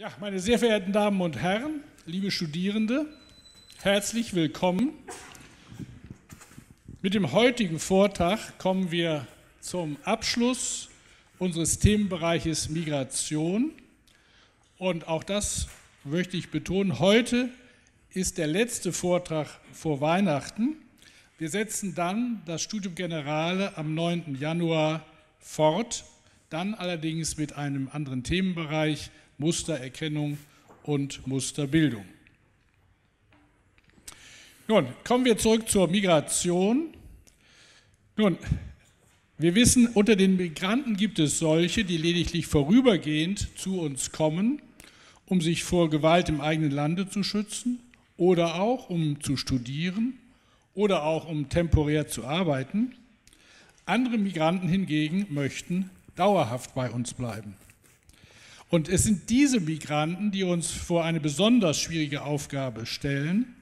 Ja, meine sehr verehrten Damen und Herren, liebe Studierende, herzlich willkommen. Mit dem heutigen Vortrag kommen wir zum Abschluss unseres Themenbereiches Migration. Und auch das möchte ich betonen, heute ist der letzte Vortrag vor Weihnachten. Wir setzen dann das Studium Generale am 9. Januar fort, dann allerdings mit einem anderen Themenbereich, Mustererkennung und Musterbildung. Nun, kommen wir zurück zur Migration. Nun, wir wissen, unter den Migranten gibt es solche, die lediglich vorübergehend zu uns kommen, um sich vor Gewalt im eigenen Lande zu schützen oder auch um zu studieren oder auch um temporär zu arbeiten. Andere Migranten hingegen möchten dauerhaft bei uns bleiben. Und es sind diese Migranten, die uns vor eine besonders schwierige Aufgabe stellen,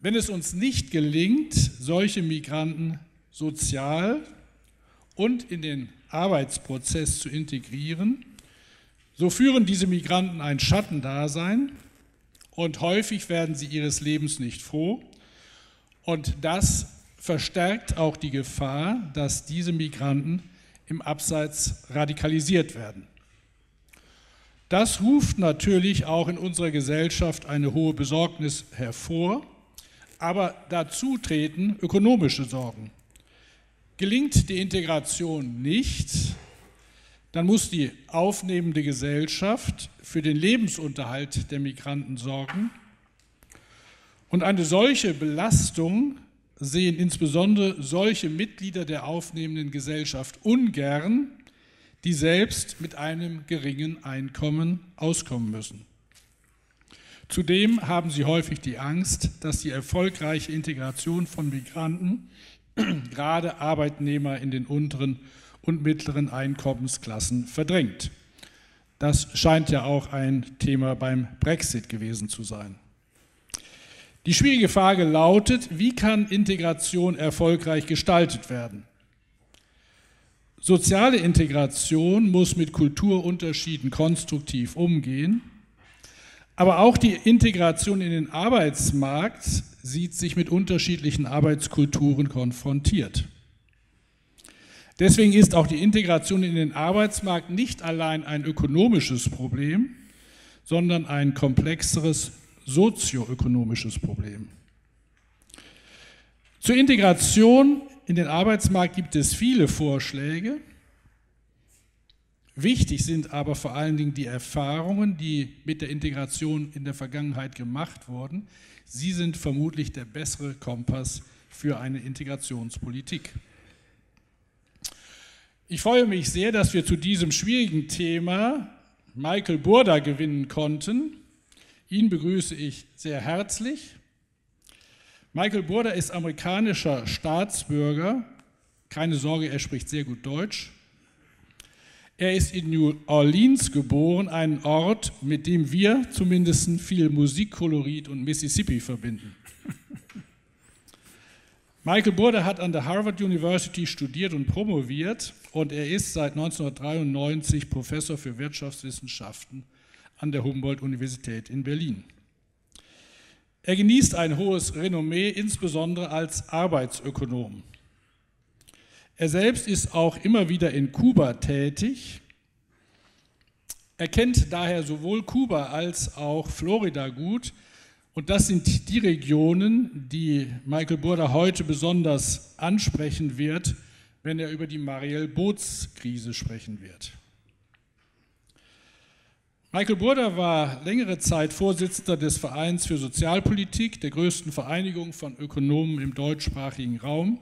wenn es uns nicht gelingt, solche Migranten sozial und in den Arbeitsprozess zu integrieren. So führen diese Migranten ein Schattendasein und häufig werden sie ihres Lebens nicht froh. Und das verstärkt auch die Gefahr, dass diese Migranten im Abseits radikalisiert werden. Das ruft natürlich auch in unserer Gesellschaft eine hohe Besorgnis hervor, aber dazu treten ökonomische Sorgen. Gelingt die Integration nicht, dann muss die aufnehmende Gesellschaft für den Lebensunterhalt der Migranten sorgen. Und eine solche Belastung sehen insbesondere solche Mitglieder der aufnehmenden Gesellschaft ungern, die selbst mit einem geringen Einkommen auskommen müssen. Zudem haben sie häufig die Angst, dass die erfolgreiche Integration von Migranten, gerade Arbeitnehmer in den unteren und mittleren Einkommensklassen, verdrängt. Das scheint ja auch ein Thema beim Brexit gewesen zu sein. Die schwierige Frage lautet, wie kann Integration erfolgreich gestaltet werden? Soziale Integration muss mit Kulturunterschieden konstruktiv umgehen, aber auch die Integration in den Arbeitsmarkt sieht sich mit unterschiedlichen Arbeitskulturen konfrontiert. Deswegen ist auch die Integration in den Arbeitsmarkt nicht allein ein ökonomisches Problem, sondern ein komplexeres sozioökonomisches Problem. Zur Integration in den Arbeitsmarkt gibt es viele Vorschläge. Wichtig sind aber vor allen Dingen die Erfahrungen, die mit der Integration in der Vergangenheit gemacht wurden. Sie sind vermutlich der bessere Kompass für eine Integrationspolitik. Ich freue mich sehr, dass wir zu diesem schwierigen Thema Michael Burda gewinnen konnten. Ihn begrüße ich sehr herzlich. Michael Burda ist amerikanischer Staatsbürger. Keine Sorge, er spricht sehr gut Deutsch. Er ist in New Orleans geboren, einen Ort, mit dem wir zumindest viel Musikkolorit und Mississippi verbinden. Michael Burda hat an der Harvard University studiert und promoviert und er ist seit 1993 Professor für Wirtschaftswissenschaften an der Humboldt-Universität in Berlin. Er genießt ein hohes Renommee, insbesondere als Arbeitsökonom. Er selbst ist auch immer wieder in Kuba tätig. Er kennt daher sowohl Kuba als auch Florida gut. Und das sind die Regionen, die Michael Burda heute besonders ansprechen wird, wenn er über die marielle boots krise sprechen wird. Michael Burda war längere Zeit Vorsitzender des Vereins für Sozialpolitik, der größten Vereinigung von Ökonomen im deutschsprachigen Raum.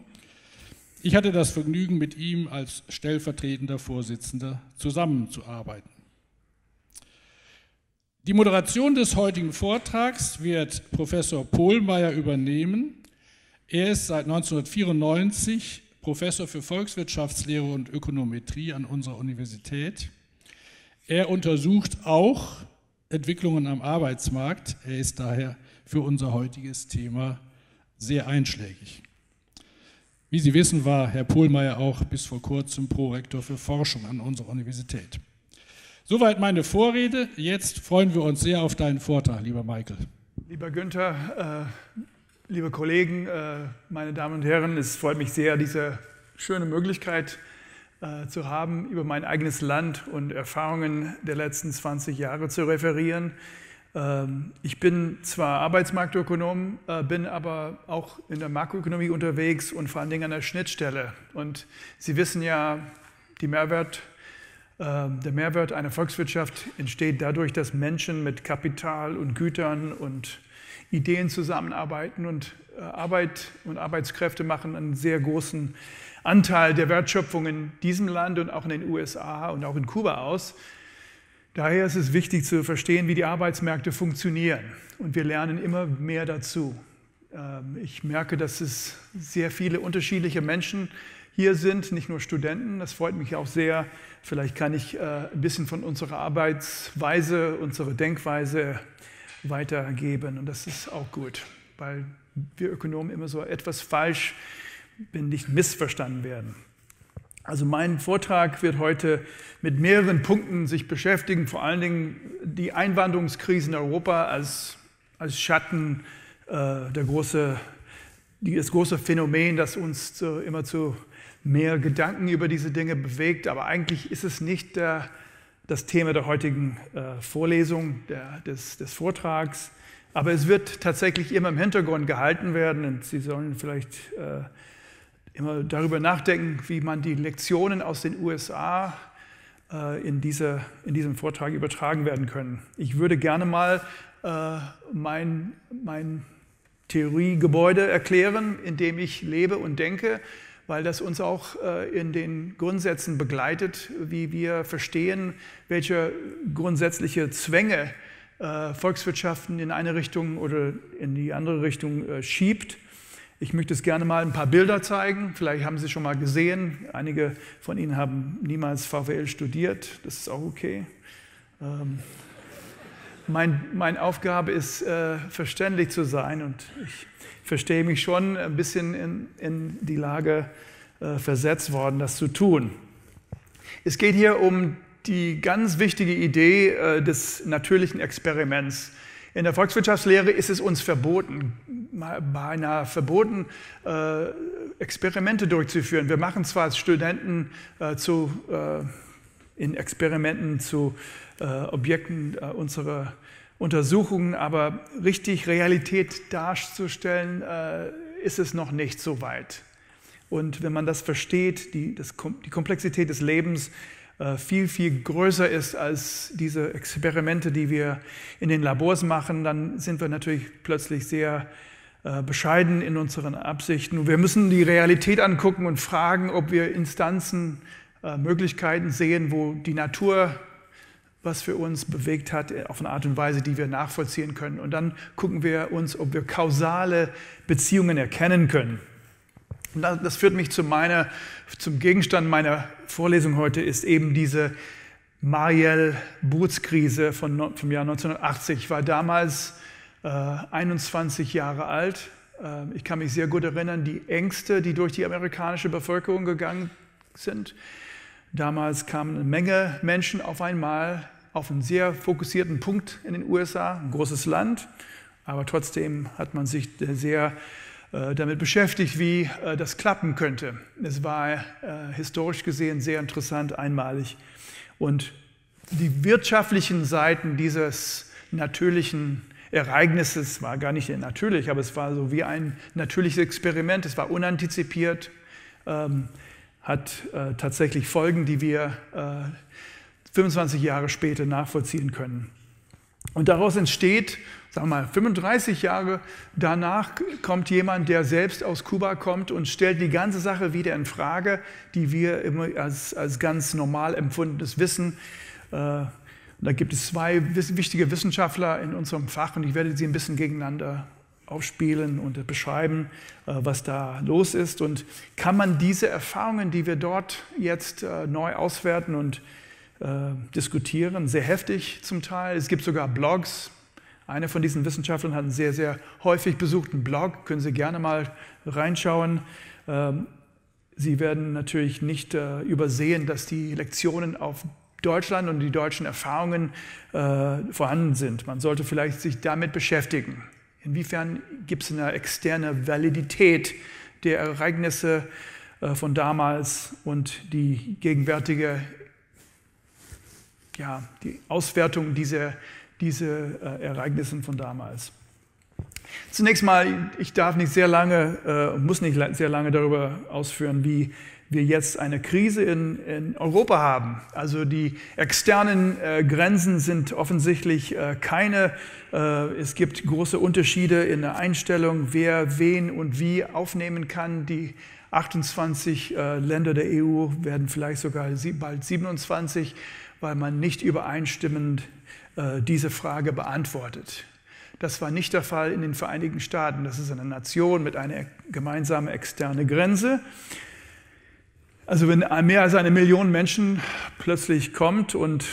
Ich hatte das Vergnügen, mit ihm als stellvertretender Vorsitzender zusammenzuarbeiten. Die Moderation des heutigen Vortrags wird Professor Pohlmeier übernehmen. Er ist seit 1994 Professor für Volkswirtschaftslehre und Ökonometrie an unserer Universität. Er untersucht auch Entwicklungen am Arbeitsmarkt. Er ist daher für unser heutiges Thema sehr einschlägig. Wie Sie wissen, war Herr Pohlmeier auch bis vor kurzem Prorektor für Forschung an unserer Universität. Soweit meine Vorrede. Jetzt freuen wir uns sehr auf deinen Vortrag, lieber Michael. Lieber Günther, äh, liebe Kollegen, äh, meine Damen und Herren, es freut mich sehr, diese schöne Möglichkeit zu äh, zu haben, über mein eigenes Land und Erfahrungen der letzten 20 Jahre zu referieren. Ähm, ich bin zwar Arbeitsmarktökonom, äh, bin aber auch in der Makroökonomie unterwegs und vor allen Dingen an der Schnittstelle. Und Sie wissen ja, Mehrwert, ähm, der Mehrwert einer Volkswirtschaft entsteht dadurch, dass Menschen mit Kapital und Gütern und Ideen zusammenarbeiten und äh, Arbeit und Arbeitskräfte machen einen sehr großen Anteil der Wertschöpfung in diesem Land und auch in den USA und auch in Kuba aus. Daher ist es wichtig zu verstehen, wie die Arbeitsmärkte funktionieren. Und wir lernen immer mehr dazu. Ähm, ich merke, dass es sehr viele unterschiedliche Menschen hier sind, nicht nur Studenten. Das freut mich auch sehr. Vielleicht kann ich äh, ein bisschen von unserer Arbeitsweise, unserer Denkweise weitergeben. Und das ist auch gut, weil wir Ökonomen immer so etwas falsch bin nicht missverstanden werden. Also mein Vortrag wird heute mit mehreren Punkten sich beschäftigen, vor allen Dingen die Einwanderungskrise in Europa als, als Schatten, äh, der große, das große Phänomen, das uns zu, immer zu mehr Gedanken über diese Dinge bewegt. Aber eigentlich ist es nicht der, das Thema der heutigen äh, Vorlesung, der, des, des Vortrags. Aber es wird tatsächlich immer im Hintergrund gehalten werden und Sie sollen vielleicht... Äh, immer darüber nachdenken, wie man die Lektionen aus den USA äh, in, diese, in diesem Vortrag übertragen werden können. Ich würde gerne mal äh, mein, mein Theoriegebäude erklären, in dem ich lebe und denke, weil das uns auch äh, in den Grundsätzen begleitet, wie wir verstehen, welche grundsätzliche Zwänge Volkswirtschaften in eine Richtung oder in die andere Richtung schiebt ich möchte es gerne mal ein paar Bilder zeigen. Vielleicht haben Sie schon mal gesehen. Einige von Ihnen haben niemals VWL studiert. Das ist auch okay. Ähm, mein, meine Aufgabe ist, äh, verständlich zu sein und ich verstehe mich schon ein bisschen in, in die Lage äh, versetzt worden, das zu tun. Es geht hier um die ganz wichtige Idee äh, des natürlichen Experiments in der Volkswirtschaftslehre ist es uns verboten, beinahe verboten, äh, Experimente durchzuführen. Wir machen zwar als Studenten äh, zu, äh, in Experimenten zu Objekten unserer Untersuchungen, aber richtig Realität darzustellen, ist es noch nicht so weit. Und wenn man das versteht, die, das, die Komplexität des Lebens, äh, viel, viel größer ist als diese Experimente, die wir in den Labors machen, dann sind wir natürlich plötzlich sehr äh, bescheiden in unseren Absichten. Wir müssen die Realität angucken und fragen, ob wir Instanzen, äh, Möglichkeiten sehen, wo die Natur was für uns bewegt hat, auf eine Art und Weise, die wir nachvollziehen können. Und dann gucken wir uns, ob wir kausale Beziehungen erkennen können. Und das führt mich zu meiner, zum Gegenstand meiner Vorlesung heute, ist eben diese Marielle-Bootskrise von, vom Jahr 1980. Ich war damals äh, 21 Jahre alt. Äh, ich kann mich sehr gut erinnern, die Ängste, die durch die amerikanische Bevölkerung gegangen sind. Damals kamen eine Menge Menschen auf einmal auf einen sehr fokussierten Punkt in den USA, ein großes Land, aber trotzdem hat man sich sehr äh, damit beschäftigt, wie äh, das klappen könnte. Es war äh, historisch gesehen sehr interessant, einmalig. Und die wirtschaftlichen Seiten dieses natürlichen Ereignisses war gar nicht natürlich, aber es war so wie ein natürliches Experiment. Es war unantizipiert, ähm, hat tatsächlich Folgen, die wir 25 Jahre später nachvollziehen können. Und daraus entsteht sagen wir mal, 35 Jahre danach kommt jemand, der selbst aus Kuba kommt und stellt die ganze Sache wieder in Frage, die wir immer als, als ganz normal empfundenes Wissen. Äh, da gibt es zwei wichtige Wissenschaftler in unserem Fach und ich werde sie ein bisschen gegeneinander aufspielen und beschreiben, äh, was da los ist. Und kann man diese Erfahrungen, die wir dort jetzt äh, neu auswerten und äh, diskutieren, sehr heftig zum Teil. Es gibt sogar Blogs, einer von diesen Wissenschaftlern hat einen sehr, sehr häufig besuchten Blog, können Sie gerne mal reinschauen. Ähm, Sie werden natürlich nicht äh, übersehen, dass die Lektionen auf Deutschland und die deutschen Erfahrungen äh, vorhanden sind. Man sollte vielleicht sich damit beschäftigen. Inwiefern gibt es eine externe Validität der Ereignisse äh, von damals und die gegenwärtige ja, die Auswertung dieser Ereignisse? diese äh, Ereignissen von damals. Zunächst mal, ich darf nicht sehr lange, äh, muss nicht sehr lange darüber ausführen, wie wir jetzt eine Krise in, in Europa haben. Also die externen äh, Grenzen sind offensichtlich äh, keine. Äh, es gibt große Unterschiede in der Einstellung, wer wen und wie aufnehmen kann. Die 28 äh, Länder der EU werden vielleicht sogar bald 27, weil man nicht übereinstimmend äh, diese Frage beantwortet. Das war nicht der Fall in den Vereinigten Staaten. Das ist eine Nation mit einer gemeinsamen externen Grenze. Also wenn mehr als eine Million Menschen plötzlich kommt und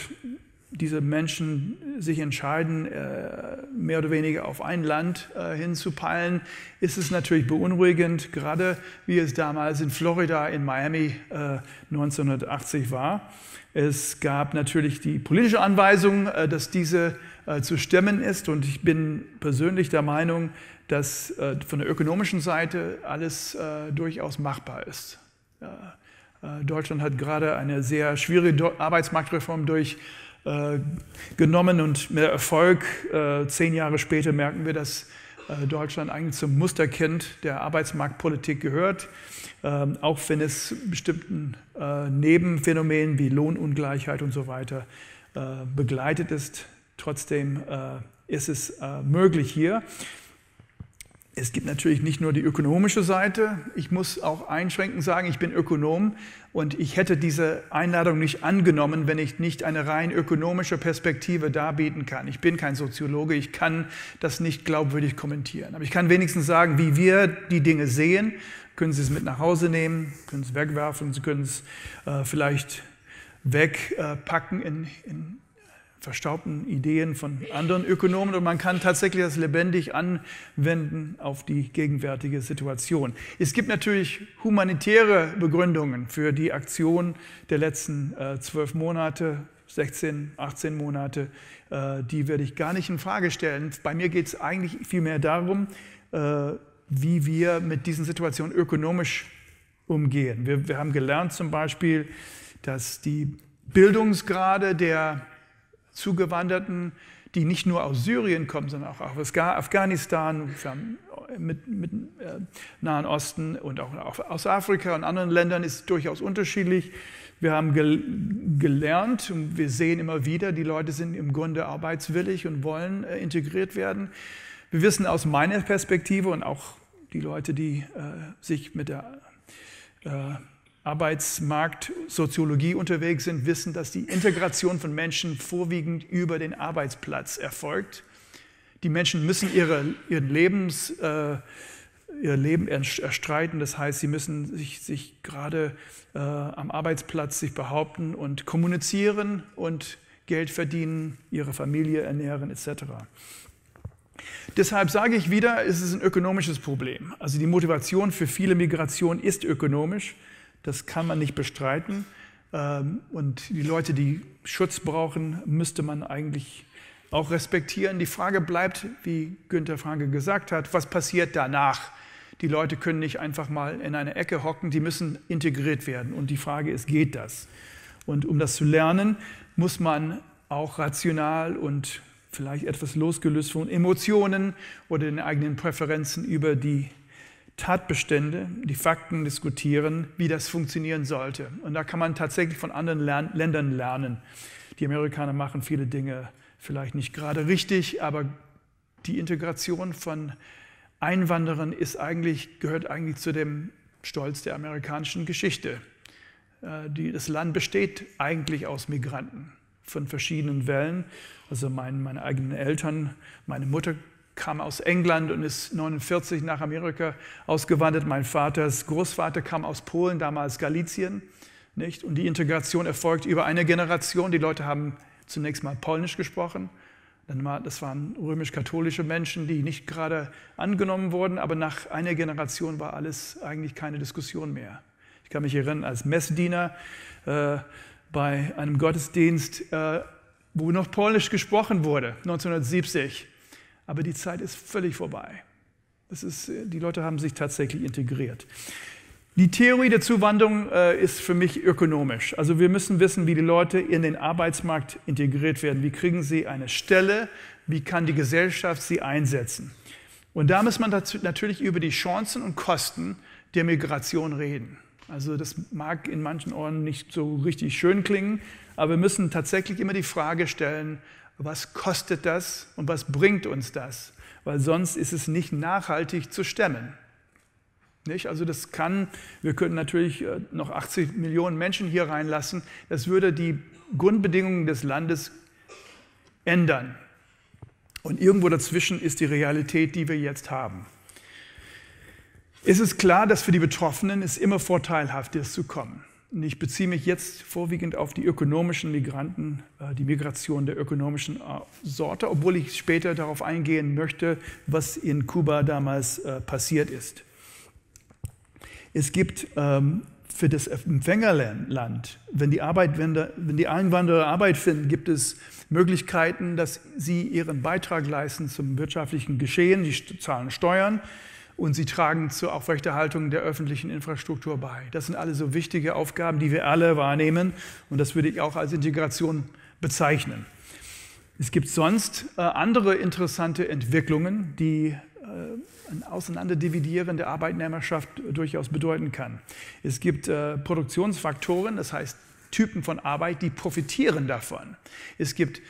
diese Menschen sich entscheiden, äh, mehr oder weniger auf ein Land äh, hinzupeilen, ist es natürlich beunruhigend, gerade wie es damals in Florida, in Miami 1980 war. Es gab natürlich die politische Anweisung, äh, dass diese äh, zu stemmen ist. Und ich bin persönlich der Meinung, dass äh, von der ökonomischen Seite alles durchaus machbar ist. Deutschland hat gerade eine sehr schwierige Arbeitsmarktreform durchgenommen und mit Erfolg. Zehn Jahre später merken wir, dass äh, Deutschland eigentlich zum Musterkind der Arbeitsmarktpolitik gehört, ähm, auch wenn es bestimmten äh, Nebenphänomenen wie Lohnungleichheit und so weiter äh, begleitet ist. Trotzdem ist es möglich hier es gibt natürlich nicht nur die ökonomische Seite. Ich muss auch einschränkend sagen, ich bin Ökonom und ich hätte diese Einladung nicht angenommen, wenn ich nicht eine rein ökonomische Perspektive darbieten kann. Ich bin kein Soziologe, ich kann das nicht glaubwürdig kommentieren. Aber ich kann wenigstens sagen, wie wir die Dinge sehen. Können Sie es mit nach Hause nehmen, können es wegwerfen, Sie können es äh, vielleicht wegpacken äh, in, in verstaubten Ideen von anderen Ökonomen und man kann tatsächlich das lebendig anwenden auf die gegenwärtige Situation. Es gibt natürlich humanitäre Begründungen für die Aktion der letzten äh, zwölf äh, Monate, 16, 18 Monate. Äh, die werde ich gar nicht in Frage stellen. Bei mir geht es eigentlich vielmehr darum, äh, wie wir mit diesen Situationen ökonomisch umgehen. Wir, wir haben gelernt zum Beispiel, dass die Bildungsgrade der Zugewanderten, die nicht nur aus Syrien kommen, sondern auch aus Afghanistan, mit, mit äh, Nahen Osten und auch, aus Afrika und anderen Ländern ist durchaus unterschiedlich. Wir haben gel gelernt und wir sehen immer wieder, die Leute sind im Grunde arbeitswillig und wollen äh, integriert werden. Wir wissen aus meiner Perspektive und auch die Leute, die äh, sich mit der äh, Arbeitsmarktsoziologie unterwegs sind, wissen, dass die Integration von Menschen vorwiegend über den Arbeitsplatz erfolgt. Die Menschen müssen ihre, ihren Lebens, äh, ihr Leben erstreiten, das heißt, sie müssen sich, sich gerade äh, am Arbeitsplatz sich behaupten und kommunizieren und Geld verdienen, ihre Familie ernähren etc. Deshalb sage ich wieder, es ist ein ökonomisches Problem. Also die Motivation für viele Migration ist ökonomisch. Das kann man nicht bestreiten. Ähm, und die Leute, die Schutz brauchen, müsste man eigentlich auch respektieren. Die Frage bleibt, wie Günther Franke gesagt hat, was passiert danach? Die Leute können nicht einfach mal in eine Ecke hocken, die müssen integriert werden. Und die Frage ist, geht das? Und um das zu lernen, muss man auch rational und vielleicht etwas losgelöst von Emotionen oder den eigenen Präferenzen über die Tatbestände, die Fakten diskutieren, wie das funktionieren sollte. Und da kann man tatsächlich von anderen Lern Ländern lernen. Die Amerikaner machen viele Dinge vielleicht nicht gerade richtig, aber die Integration von Einwanderern ist eigentlich, gehört eigentlich zu dem Stolz der amerikanischen Geschichte. Äh, das Land besteht eigentlich aus Migranten von verschiedenen Wellen. Also mein, meine eigenen Eltern, meine Mutter kam aus England und ist 1949 nach Amerika ausgewandert. Mein Vaters Großvater kam aus Polen, damals Galizien. Nicht? Und die Integration erfolgt über eine Generation. Die Leute haben zunächst mal Polnisch gesprochen. das waren römisch-katholische Menschen, die nicht gerade angenommen wurden, aber nach einer Generation war alles eigentlich keine Diskussion mehr. Ich kann mich erinnern, als Messdiener äh, bei einem Gottesdienst, äh, wo noch Polnisch gesprochen wurde, 1970 aber die Zeit ist völlig vorbei. Das ist, äh, die Leute haben sich tatsächlich integriert. Die Theorie der Zuwanderung äh, ist für mich ökonomisch. Also wir müssen wissen, wie die Leute in den Arbeitsmarkt integriert werden. Wie kriegen sie eine Stelle? Wie kann die Gesellschaft sie einsetzen? Und da muss man dazu, natürlich über die Chancen und Kosten der Migration reden. Also das mag in manchen Orten nicht so richtig schön klingen, aber wir müssen tatsächlich immer die Frage stellen, was kostet das und was bringt uns das, weil sonst ist es nicht nachhaltig zu stemmen. Nicht? Also das kann, wir könnten natürlich äh, noch 80 Millionen Menschen hier reinlassen, das würde die Grundbedingungen des Landes ändern. Und irgendwo dazwischen ist die Realität, die wir jetzt haben. Es ist klar, dass für die Betroffenen es immer vorteilhaft ist zu kommen. Ich beziehe mich jetzt vorwiegend auf die ökonomischen Migranten, äh, die Migration der ökonomischen äh, Sorte, obwohl ich später darauf eingehen möchte, was in Kuba damals äh, passiert ist. Es gibt ähm, für das Empfängerland, wenn die, wenn die Einwanderer Arbeit finden, gibt es Möglichkeiten, dass sie ihren Beitrag leisten zum wirtschaftlichen Geschehen, sie zahlen Steuern und sie tragen zur Aufrechterhaltung der öffentlichen Infrastruktur bei. Das sind alle so wichtige Aufgaben, die wir alle wahrnehmen und das würde ich auch als Integration bezeichnen. Es gibt sonst äh, andere interessante Entwicklungen, die äh, ein Auseinanderdividieren der Arbeitnehmerschaft durchaus bedeuten kann. Es gibt äh, Produktionsfaktoren, das heißt Typen von Arbeit, die profitieren davon. Es gibt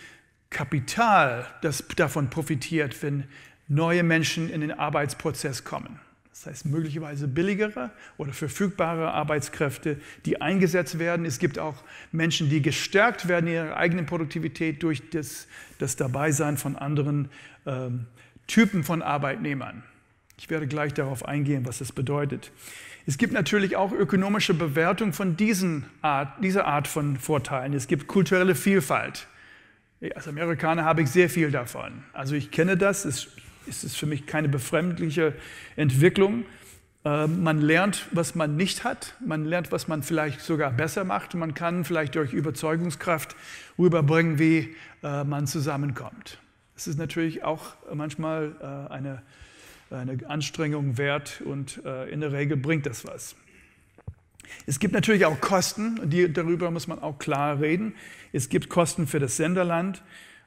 Kapital, das davon profitiert, wenn neue Menschen in den Arbeitsprozess kommen. Das heißt möglicherweise billigere oder verfügbare Arbeitskräfte, die eingesetzt werden. Es gibt auch Menschen, die gestärkt werden in ihrer eigenen Produktivität durch das, das Dabeisein von anderen ähm, Typen von Arbeitnehmern. Ich werde gleich darauf eingehen, was das bedeutet. Es gibt natürlich auch ökonomische Bewertung von diesen Art, dieser Art von Vorteilen. Es gibt kulturelle Vielfalt. Als Amerikaner habe ich sehr viel davon. Also ich kenne das, es ist es für mich keine befremdliche Entwicklung. Ähm, man lernt, was man nicht hat. Man lernt, was man vielleicht sogar besser macht. Man kann vielleicht durch Überzeugungskraft rüberbringen, wie äh, man zusammenkommt. Es ist natürlich auch manchmal äh, eine, eine Anstrengung wert und äh, in der Regel bringt das was. Es gibt natürlich auch Kosten, die, darüber muss man auch klar reden. Es gibt Kosten für das Senderland.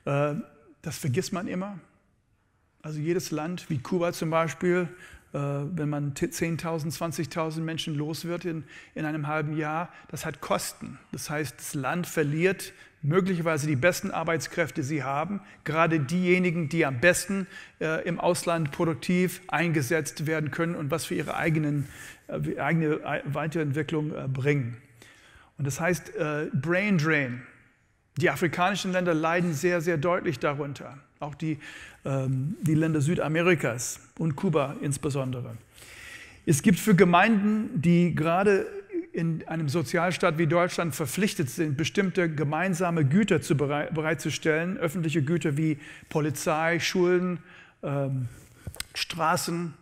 Das vergisst man immer. Also jedes Land, wie Kuba zum Beispiel, äh, wenn man 10.000, 20.000 Menschen los wird in, in einem halben Jahr, das hat Kosten. Das heißt, das Land verliert möglicherweise die besten Arbeitskräfte, die sie haben, gerade diejenigen, die am besten äh, im Ausland produktiv eingesetzt werden können und was für ihre eigenen, äh, eigene äh, Weiterentwicklung äh, bringen. Und das heißt äh, Brain Drain. Die afrikanischen Länder leiden sehr, sehr deutlich darunter auch die, ähm, die Länder Südamerikas und Kuba insbesondere. Es gibt für Gemeinden, die gerade in einem Sozialstaat wie Deutschland verpflichtet sind, bestimmte gemeinsame Güter zu berei bereitzustellen, öffentliche Güter wie Polizei, Schulen, ähm, Straßen,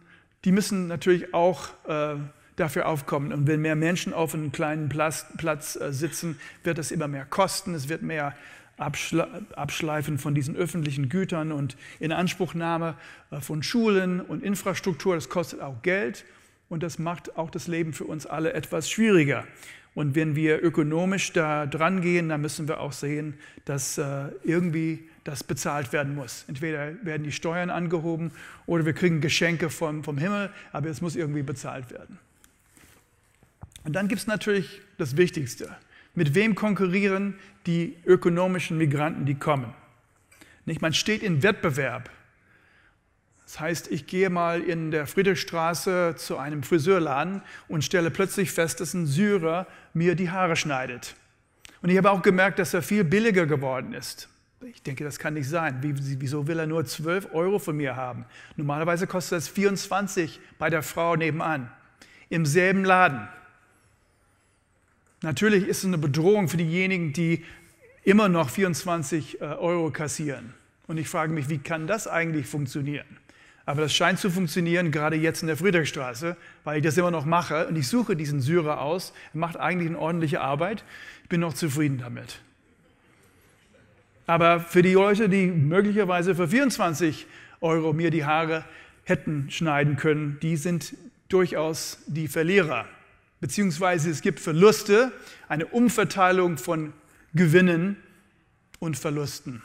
die müssen natürlich auch äh, dafür aufkommen. Und wenn mehr Menschen auf einem kleinen Platz, Platz äh, sitzen, wird das immer mehr kosten, es wird mehr Abschleifen von diesen öffentlichen Gütern und Inanspruchnahme äh, von Schulen und Infrastruktur, das kostet auch Geld und das macht auch das Leben für uns alle etwas schwieriger. Und wenn wir ökonomisch da dran gehen, dann müssen wir auch sehen, dass äh, irgendwie das bezahlt werden muss. Entweder werden die Steuern angehoben oder wir kriegen Geschenke vom, vom Himmel, aber es muss irgendwie bezahlt werden. Und dann gibt es natürlich das Wichtigste, mit wem konkurrieren die ökonomischen Migranten, die kommen? Nicht? Man steht in Wettbewerb. Das heißt, ich gehe mal in der Friedrichstraße zu einem Friseurladen und stelle plötzlich fest, dass ein Syrer mir die Haare schneidet. Und ich habe auch gemerkt, dass er viel billiger geworden ist. Ich denke, das kann nicht sein. Wieso will er nur 12 Euro von mir haben? Normalerweise kostet das 24 bei der Frau nebenan, im selben Laden. Natürlich ist es eine Bedrohung für diejenigen, die immer noch 24 äh, Euro kassieren. Und ich frage mich, wie kann das eigentlich funktionieren? Aber das scheint zu funktionieren, gerade jetzt in der Friedrichstraße, weil ich das immer noch mache und ich suche diesen Syrer aus. Er macht eigentlich eine ordentliche Arbeit. Ich bin noch zufrieden damit. Aber für die Leute, die möglicherweise für 24 Euro mir die Haare hätten schneiden können, die sind durchaus die Verlierer beziehungsweise es gibt Verluste, eine Umverteilung von Gewinnen und Verlusten.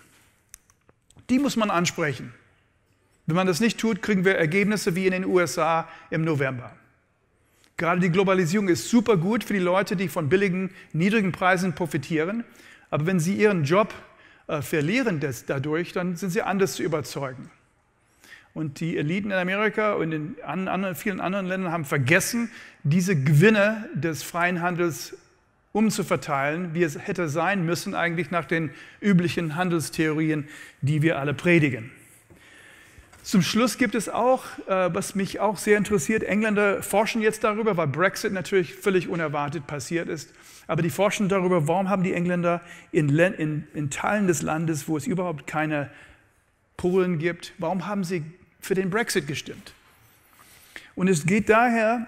Die muss man ansprechen. Wenn man das nicht tut, kriegen wir Ergebnisse wie in den USA im November. Gerade die Globalisierung ist super gut für die Leute, die von billigen, niedrigen Preisen profitieren. Aber wenn sie ihren Job äh, verlieren das, dadurch, dann sind sie anders zu überzeugen. Und die Eliten in Amerika und in anderen, vielen anderen Ländern haben vergessen, diese Gewinne des freien Handels umzuverteilen, wie es hätte sein müssen, eigentlich nach den üblichen Handelstheorien, die wir alle predigen. Zum Schluss gibt es auch, äh, was mich auch sehr interessiert, Engländer forschen jetzt darüber, weil Brexit natürlich völlig unerwartet passiert ist, aber die forschen darüber, warum haben die Engländer in, in, in Teilen des Landes, wo es überhaupt keine Polen gibt, warum haben sie für den Brexit gestimmt. Und es geht daher,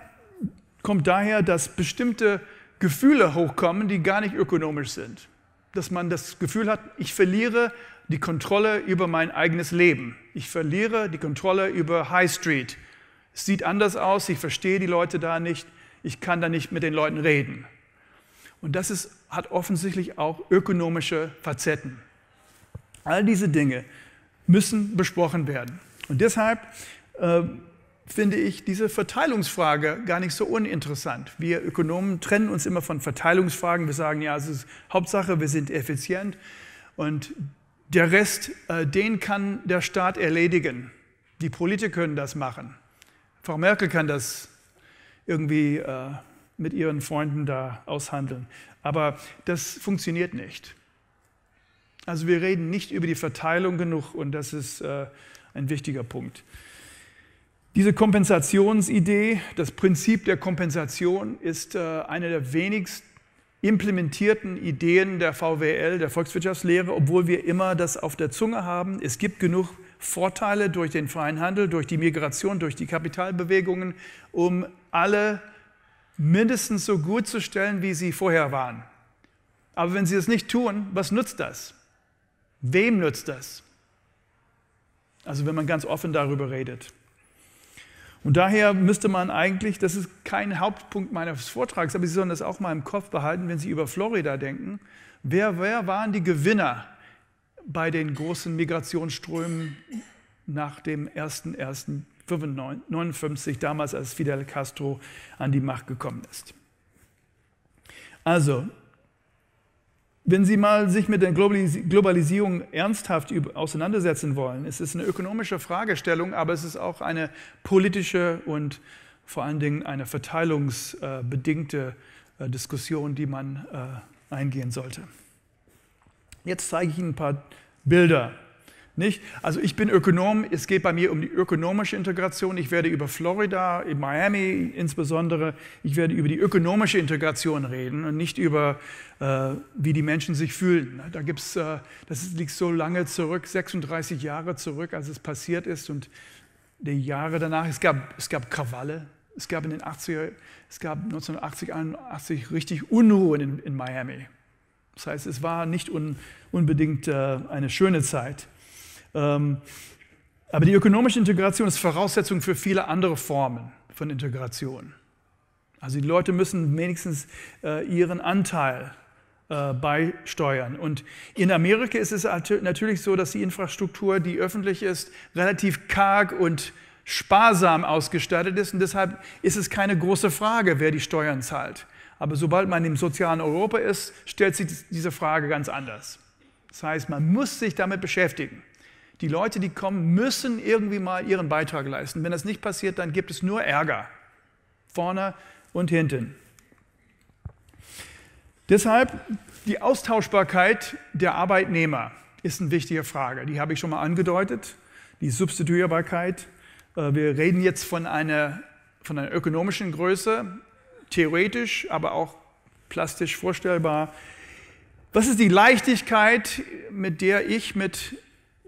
kommt daher, dass bestimmte Gefühle hochkommen, die gar nicht ökonomisch sind. Dass man das Gefühl hat, ich verliere die Kontrolle über mein eigenes Leben. Ich verliere die Kontrolle über High Street. Es sieht anders aus, ich verstehe die Leute da nicht, ich kann da nicht mit den Leuten reden. Und das ist, hat offensichtlich auch ökonomische Facetten. All diese Dinge müssen besprochen werden. Und deshalb äh, finde ich diese Verteilungsfrage gar nicht so uninteressant. Wir Ökonomen trennen uns immer von Verteilungsfragen. Wir sagen, ja, es ist Hauptsache, wir sind effizient und der Rest, äh, den kann der Staat erledigen. Die Politiker können das machen. Frau Merkel kann das irgendwie äh, mit ihren Freunden da aushandeln. Aber das funktioniert nicht. Also wir reden nicht über die Verteilung genug und das ist... Äh, ein wichtiger Punkt. Diese Kompensationsidee, das Prinzip der Kompensation ist äh, eine der wenigst implementierten Ideen der VWL, der Volkswirtschaftslehre, obwohl wir immer das auf der Zunge haben. Es gibt genug Vorteile durch den freien Handel, durch die Migration, durch die Kapitalbewegungen, um alle mindestens so gut zu stellen, wie sie vorher waren. Aber wenn sie es nicht tun, was nützt das? Wem nützt das? Also wenn man ganz offen darüber redet. Und daher müsste man eigentlich, das ist kein Hauptpunkt meines Vortrags, aber Sie sollen das auch mal im Kopf behalten, wenn Sie über Florida denken. Wer, wer waren die Gewinner bei den großen Migrationsströmen nach dem 1.1.59, damals als Fidel Castro an die Macht gekommen ist? Also, wenn Sie mal sich mit der Globalisierung ernsthaft auseinandersetzen wollen, es ist eine ökonomische Fragestellung, aber es ist auch eine politische und vor allen Dingen eine verteilungsbedingte äh, Diskussion, die man äh, eingehen sollte. Jetzt zeige ich Ihnen ein paar Bilder nicht? Also ich bin Ökonom, es geht bei mir um die ökonomische Integration. Ich werde über Florida, in Miami insbesondere, ich werde über die ökonomische Integration reden und nicht über, äh, wie die Menschen sich fühlen. Da gibt's, äh, das liegt so lange zurück, 36 Jahre zurück, als es passiert ist und die Jahre danach. Es gab, es gab Krawalle, es gab in den 80er, es gab 1980, 81 richtig Unruhen in, in Miami. Das heißt, es war nicht un, unbedingt äh, eine schöne Zeit. Ähm, aber die ökonomische Integration ist Voraussetzung für viele andere Formen von Integration. Also die Leute müssen wenigstens äh, ihren Anteil äh, beisteuern. Und in Amerika ist es natürlich so, dass die Infrastruktur, die öffentlich ist, relativ karg und sparsam ausgestattet ist. Und deshalb ist es keine große Frage, wer die Steuern zahlt. Aber sobald man im sozialen Europa ist, stellt sich diese Frage ganz anders. Das heißt, man muss sich damit beschäftigen. Die Leute, die kommen, müssen irgendwie mal ihren Beitrag leisten. Wenn das nicht passiert, dann gibt es nur Ärger. Vorne und hinten. Deshalb die Austauschbarkeit der Arbeitnehmer ist eine wichtige Frage. Die habe ich schon mal angedeutet. Die Substituierbarkeit. Äh, wir reden jetzt von einer, von einer ökonomischen Größe, theoretisch, aber auch plastisch vorstellbar. Was ist die Leichtigkeit, mit der ich mit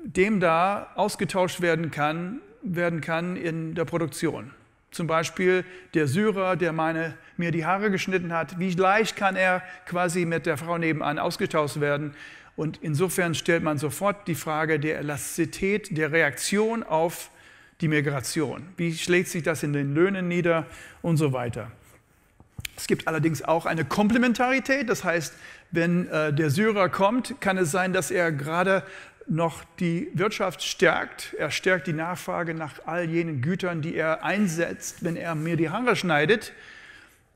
dem da ausgetauscht werden kann, werden kann in der Produktion. Zum Beispiel der Syrer, der meine, mir die Haare geschnitten hat, wie leicht kann er quasi mit der Frau nebenan ausgetauscht werden? Und insofern stellt man sofort die Frage der Elastizität, der Reaktion auf die Migration. Wie schlägt sich das in den Löhnen nieder und so weiter? Es gibt allerdings auch eine Komplementarität, das heißt, wenn äh, der Syrer kommt, kann es sein, dass er gerade noch die Wirtschaft stärkt. Er stärkt die Nachfrage nach all jenen Gütern, die er einsetzt, wenn er mir die Haare schneidet.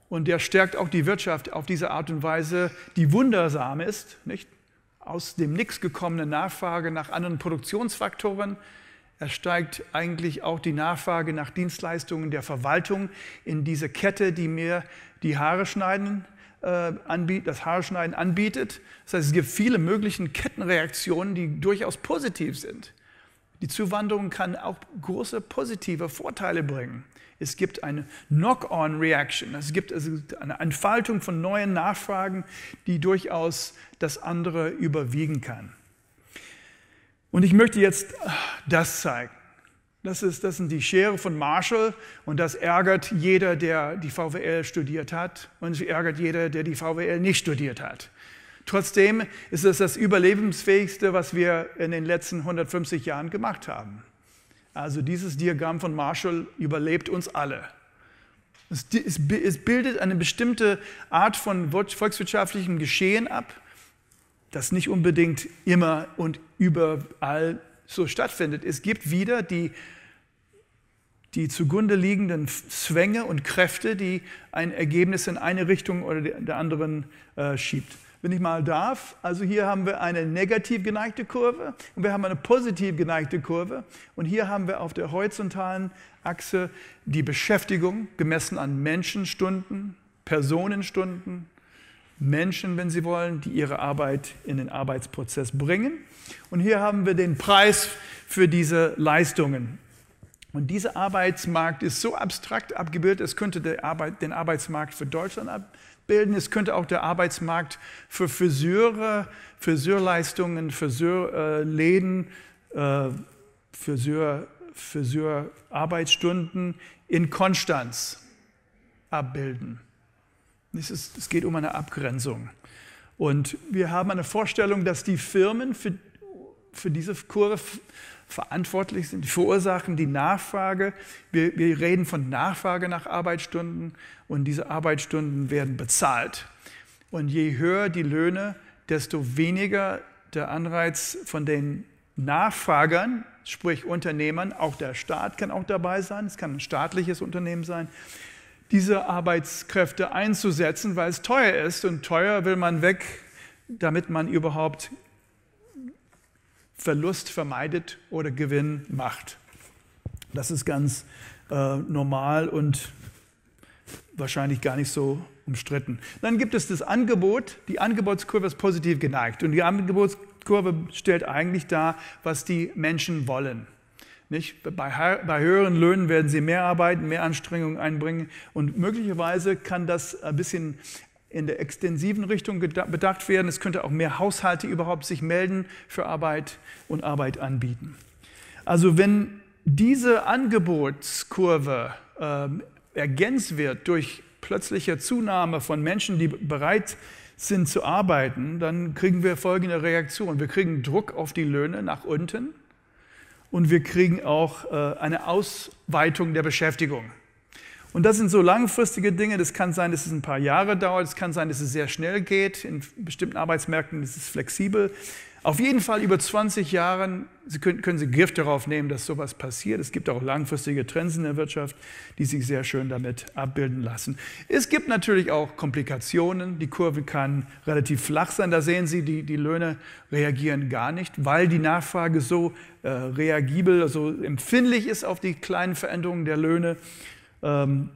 Und er stärkt auch die Wirtschaft auf diese Art und Weise, die wundersam ist, nicht? Aus dem Nix gekommene Nachfrage nach anderen Produktionsfaktoren. Er steigt eigentlich auch die Nachfrage nach Dienstleistungen der Verwaltung in diese Kette, die mir die Haare schneiden äh, anbietet, das Haarschneiden anbietet. Das heißt, es gibt viele möglichen Kettenreaktionen, die durchaus positiv sind. Die Zuwanderung kann auch große positive Vorteile bringen. Es gibt eine Knock-on-Reaction, es gibt also eine Entfaltung von neuen Nachfragen, die durchaus das andere überwiegen kann. Und ich möchte jetzt das zeigen. Das, ist, das sind die Schere von Marshall und das ärgert jeder, der die VWL studiert hat und es ärgert jeder, der die VWL nicht studiert hat. Trotzdem ist es das Überlebensfähigste, was wir in den letzten 150 Jahren gemacht haben. Also dieses Diagramm von Marshall überlebt uns alle. Es, bildet eine bestimmte Art von volkswirtschaftlichem Geschehen ab, das nicht unbedingt immer und überall so stattfindet. Es gibt wieder die, die zugrunde liegenden Zwänge und Kräfte, die ein Ergebnis in eine Richtung oder der anderen äh, schiebt. Wenn ich mal darf, also hier haben wir eine negativ geneigte Kurve und wir haben eine positiv geneigte Kurve. Und hier haben wir auf der horizontalen Achse die Beschäftigung gemessen an Menschenstunden, Personenstunden, Menschen, wenn Sie wollen, die ihre Arbeit in den Arbeitsprozess bringen. Und hier haben wir den Preis für diese Leistungen. Und dieser Arbeitsmarkt ist so abstrakt abgebildet, es könnte Arbeit, den Arbeitsmarkt für Deutschland abbilden, es könnte auch der Arbeitsmarkt für Friseure, Friseurleistungen, Friseurläden, äh, äh, Friseur, Friseurarbeitsstunden in Konstanz abbilden. Es, ist, es geht um eine Abgrenzung. Und wir haben eine Vorstellung, dass die Firmen für, für diese Kurve verantwortlich sind, die verursachen die Nachfrage. Wir, wir reden von Nachfrage nach Arbeitsstunden und diese Arbeitsstunden werden bezahlt. Und je höher die Löhne, desto weniger der Anreiz von den Nachfragern, sprich Unternehmern, auch der Staat kann auch dabei sein, es kann ein staatliches Unternehmen sein, diese Arbeitskräfte einzusetzen, weil es teuer ist und teuer will man weg, damit man überhaupt Verlust vermeidet oder Gewinn macht. Das ist ganz äh, normal und wahrscheinlich gar nicht so umstritten. Dann gibt es das Angebot. Die Angebotskurve ist positiv geneigt und die Angebotskurve stellt eigentlich dar, was die Menschen wollen. Nicht? Bei, bei höheren Löhnen werden sie mehr arbeiten, mehr Anstrengungen einbringen und möglicherweise kann das ein bisschen in der extensiven Richtung bedacht werden. Es könnte auch mehr Haushalte überhaupt sich melden für Arbeit und Arbeit anbieten. Also wenn diese Angebotskurve äh, ergänzt wird durch plötzliche Zunahme von Menschen, die bereit sind zu arbeiten, dann kriegen wir folgende Reaktion. Wir kriegen Druck auf die Löhne nach unten und wir kriegen auch äh, eine Ausweitung der Beschäftigung. Und das sind so langfristige Dinge. Das kann sein, dass es ein paar Jahre dauert. Es kann sein, dass es sehr schnell geht. In bestimmten Arbeitsmärkten ist es flexibel. Auf jeden Fall über 20 Jahren können, können Sie Gift darauf nehmen, dass sowas passiert. Es gibt auch langfristige Trends in der Wirtschaft, die sich sehr schön damit abbilden lassen. Es gibt natürlich auch Komplikationen. Die Kurve kann relativ flach sein. Da sehen Sie, die, die Löhne reagieren gar nicht, weil die Nachfrage so äh, reagibel, so empfindlich ist auf die kleinen Veränderungen der Löhne. Ähm,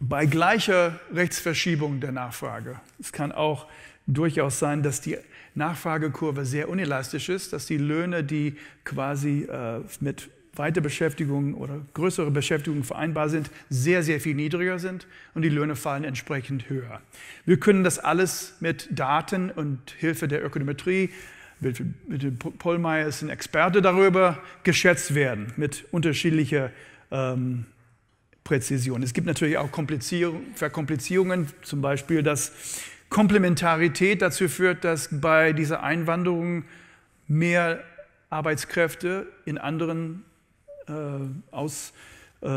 bei gleicher Rechtsverschiebung der Nachfrage. Es kann auch durchaus sein, dass die Nachfragekurve sehr unelastisch ist, dass die Löhne, die quasi äh, mit Weiterbeschäftigung oder größere Beschäftigung vereinbar sind, sehr, sehr viel niedriger sind und die Löhne fallen entsprechend höher. Wir können das alles mit Daten und Hilfe der Ökonometrie, mit Pollmeier ist ein Experte darüber, geschätzt werden mit unterschiedlicher ähm, Präzision. Es gibt natürlich auch Verkomplizierungen, zum Beispiel, dass Komplementarität dazu führt, dass bei dieser Einwanderung mehr Arbeitskräfte in anderen äh, aus, äh,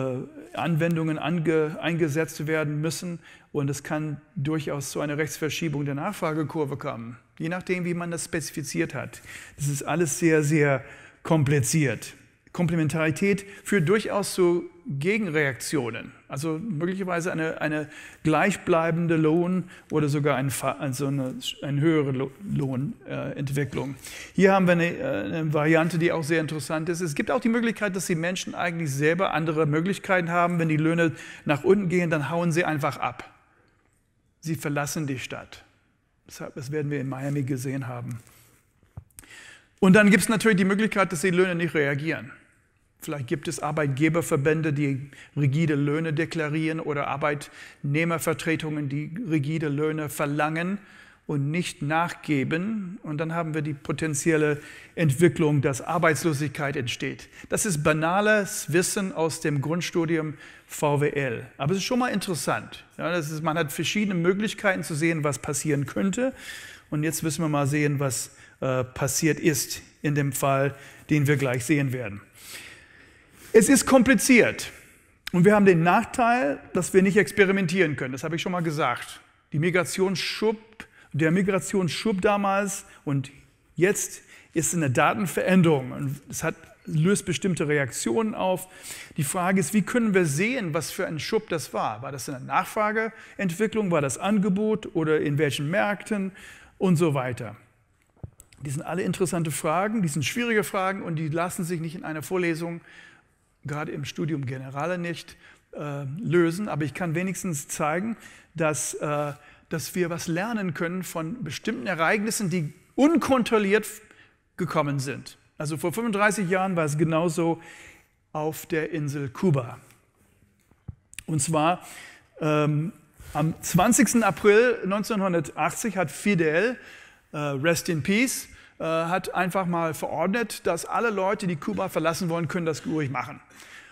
Anwendungen ange, eingesetzt werden müssen. Und es kann durchaus zu einer Rechtsverschiebung der Nachfragekurve kommen, je nachdem, wie man das spezifiziert hat. Das ist alles sehr, sehr kompliziert. Komplementarität führt durchaus zu Gegenreaktionen, also möglicherweise eine, eine gleichbleibende Lohn- oder sogar ein, also eine, eine höhere Lohnentwicklung. Äh, Hier haben wir eine, äh, eine, Variante, die auch sehr interessant ist. Es gibt auch die Möglichkeit, dass die Menschen eigentlich selber andere Möglichkeiten haben. Wenn die Löhne nach unten gehen, dann hauen sie einfach ab. Sie verlassen die Stadt. Das werden wir in Miami gesehen haben. Und dann gibt es natürlich die Möglichkeit, dass die Löhne nicht reagieren. Vielleicht gibt es Arbeitgeberverbände, die rigide Löhne deklarieren oder Arbeitnehmervertretungen, die rigide Löhne verlangen und nicht nachgeben. Und dann haben wir die potenzielle Entwicklung, dass Arbeitslosigkeit entsteht. Das ist banales Wissen aus dem Grundstudium VWL. Aber es ist schon mal interessant. Ja, das ist, man hat verschiedene Möglichkeiten zu sehen, was passieren könnte. Und jetzt müssen wir mal sehen, was äh, passiert ist in dem Fall, den wir gleich sehen werden. Es ist kompliziert. Und wir haben den Nachteil, dass wir nicht experimentieren können. Das habe ich schon mal gesagt. Die Migrationsschub, der Migrationsschub damals und jetzt ist eine Datenveränderung. Und es hat, löst bestimmte Reaktionen auf. Die Frage ist, wie können wir sehen, was für ein Schub das war? War das eine Nachfrageentwicklung? War das Angebot? Oder in welchen Märkten? Und so weiter. Die sind alle interessante Fragen, die sind schwierige Fragen und die lassen sich nicht in einer Vorlesung gerade im Studium Generale nicht äh, lösen, aber ich kann wenigstens zeigen, dass, äh, dass wir was lernen können von bestimmten Ereignissen, die unkontrolliert gekommen sind. Also vor 35 Jahren war es genauso auf der Insel Kuba. Und zwar ähm, am 20. April 1980 hat Fidel, äh, Rest in Peace, äh, hat einfach mal verordnet, dass alle Leute, die Kuba verlassen wollen, können das ruhig machen.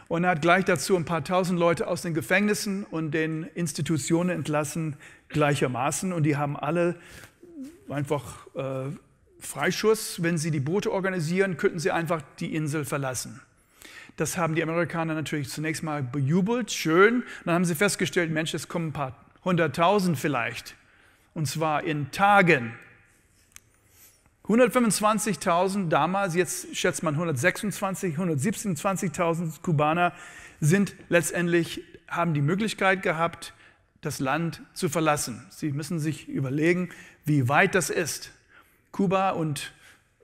Und er hat gleich dazu ein paar tausend Leute aus den Gefängnissen und den Institutionen entlassen, gleichermaßen. Und die haben alle einfach äh, Freischuss. Wenn sie die Boote organisieren, könnten sie einfach die Insel verlassen. Das haben die Amerikaner natürlich zunächst mal bejubelt, schön. Dann haben sie festgestellt, Mensch, es kommen ein paar hunderttausend vielleicht. Und zwar in Tagen. 125.000 damals, jetzt schätzt man 126, 127.000 Kubaner sind letztendlich, haben die Möglichkeit gehabt, das Land zu verlassen. Sie müssen sich überlegen, wie weit das ist. Kuba und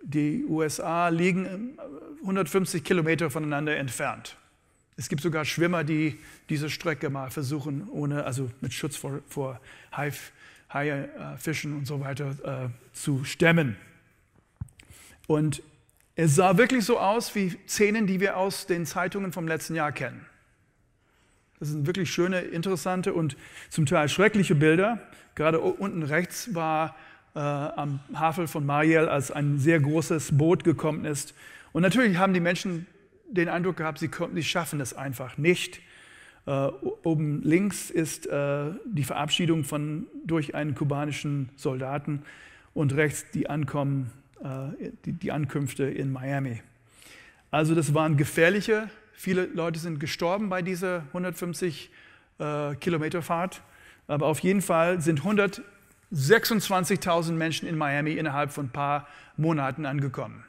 die USA liegen 150 Kilometer voneinander entfernt. Es gibt sogar Schwimmer, die diese Strecke mal versuchen, ohne, also mit Schutz vor, vor Haifischen und so weiter äh, zu stemmen. Und es sah wirklich so aus wie Szenen, die wir aus den Zeitungen vom letzten Jahr kennen. Das sind wirklich schöne, interessante und zum Teil schreckliche Bilder. Gerade unten rechts war äh, am Havel von Mariel, als ein sehr großes Boot gekommen ist. Und natürlich haben die Menschen den Eindruck gehabt, sie, konnten, sie schaffen es einfach nicht. Äh, oben links ist äh, die Verabschiedung von, durch einen kubanischen Soldaten und rechts die Ankommen äh, die, Ankünfte in Miami. Also das waren gefährliche, viele Leute sind gestorben bei dieser 150 äh, Kilometer Fahrt, aber auf jeden Fall sind 126.000 Menschen in Miami innerhalb von ein paar Monaten angekommen.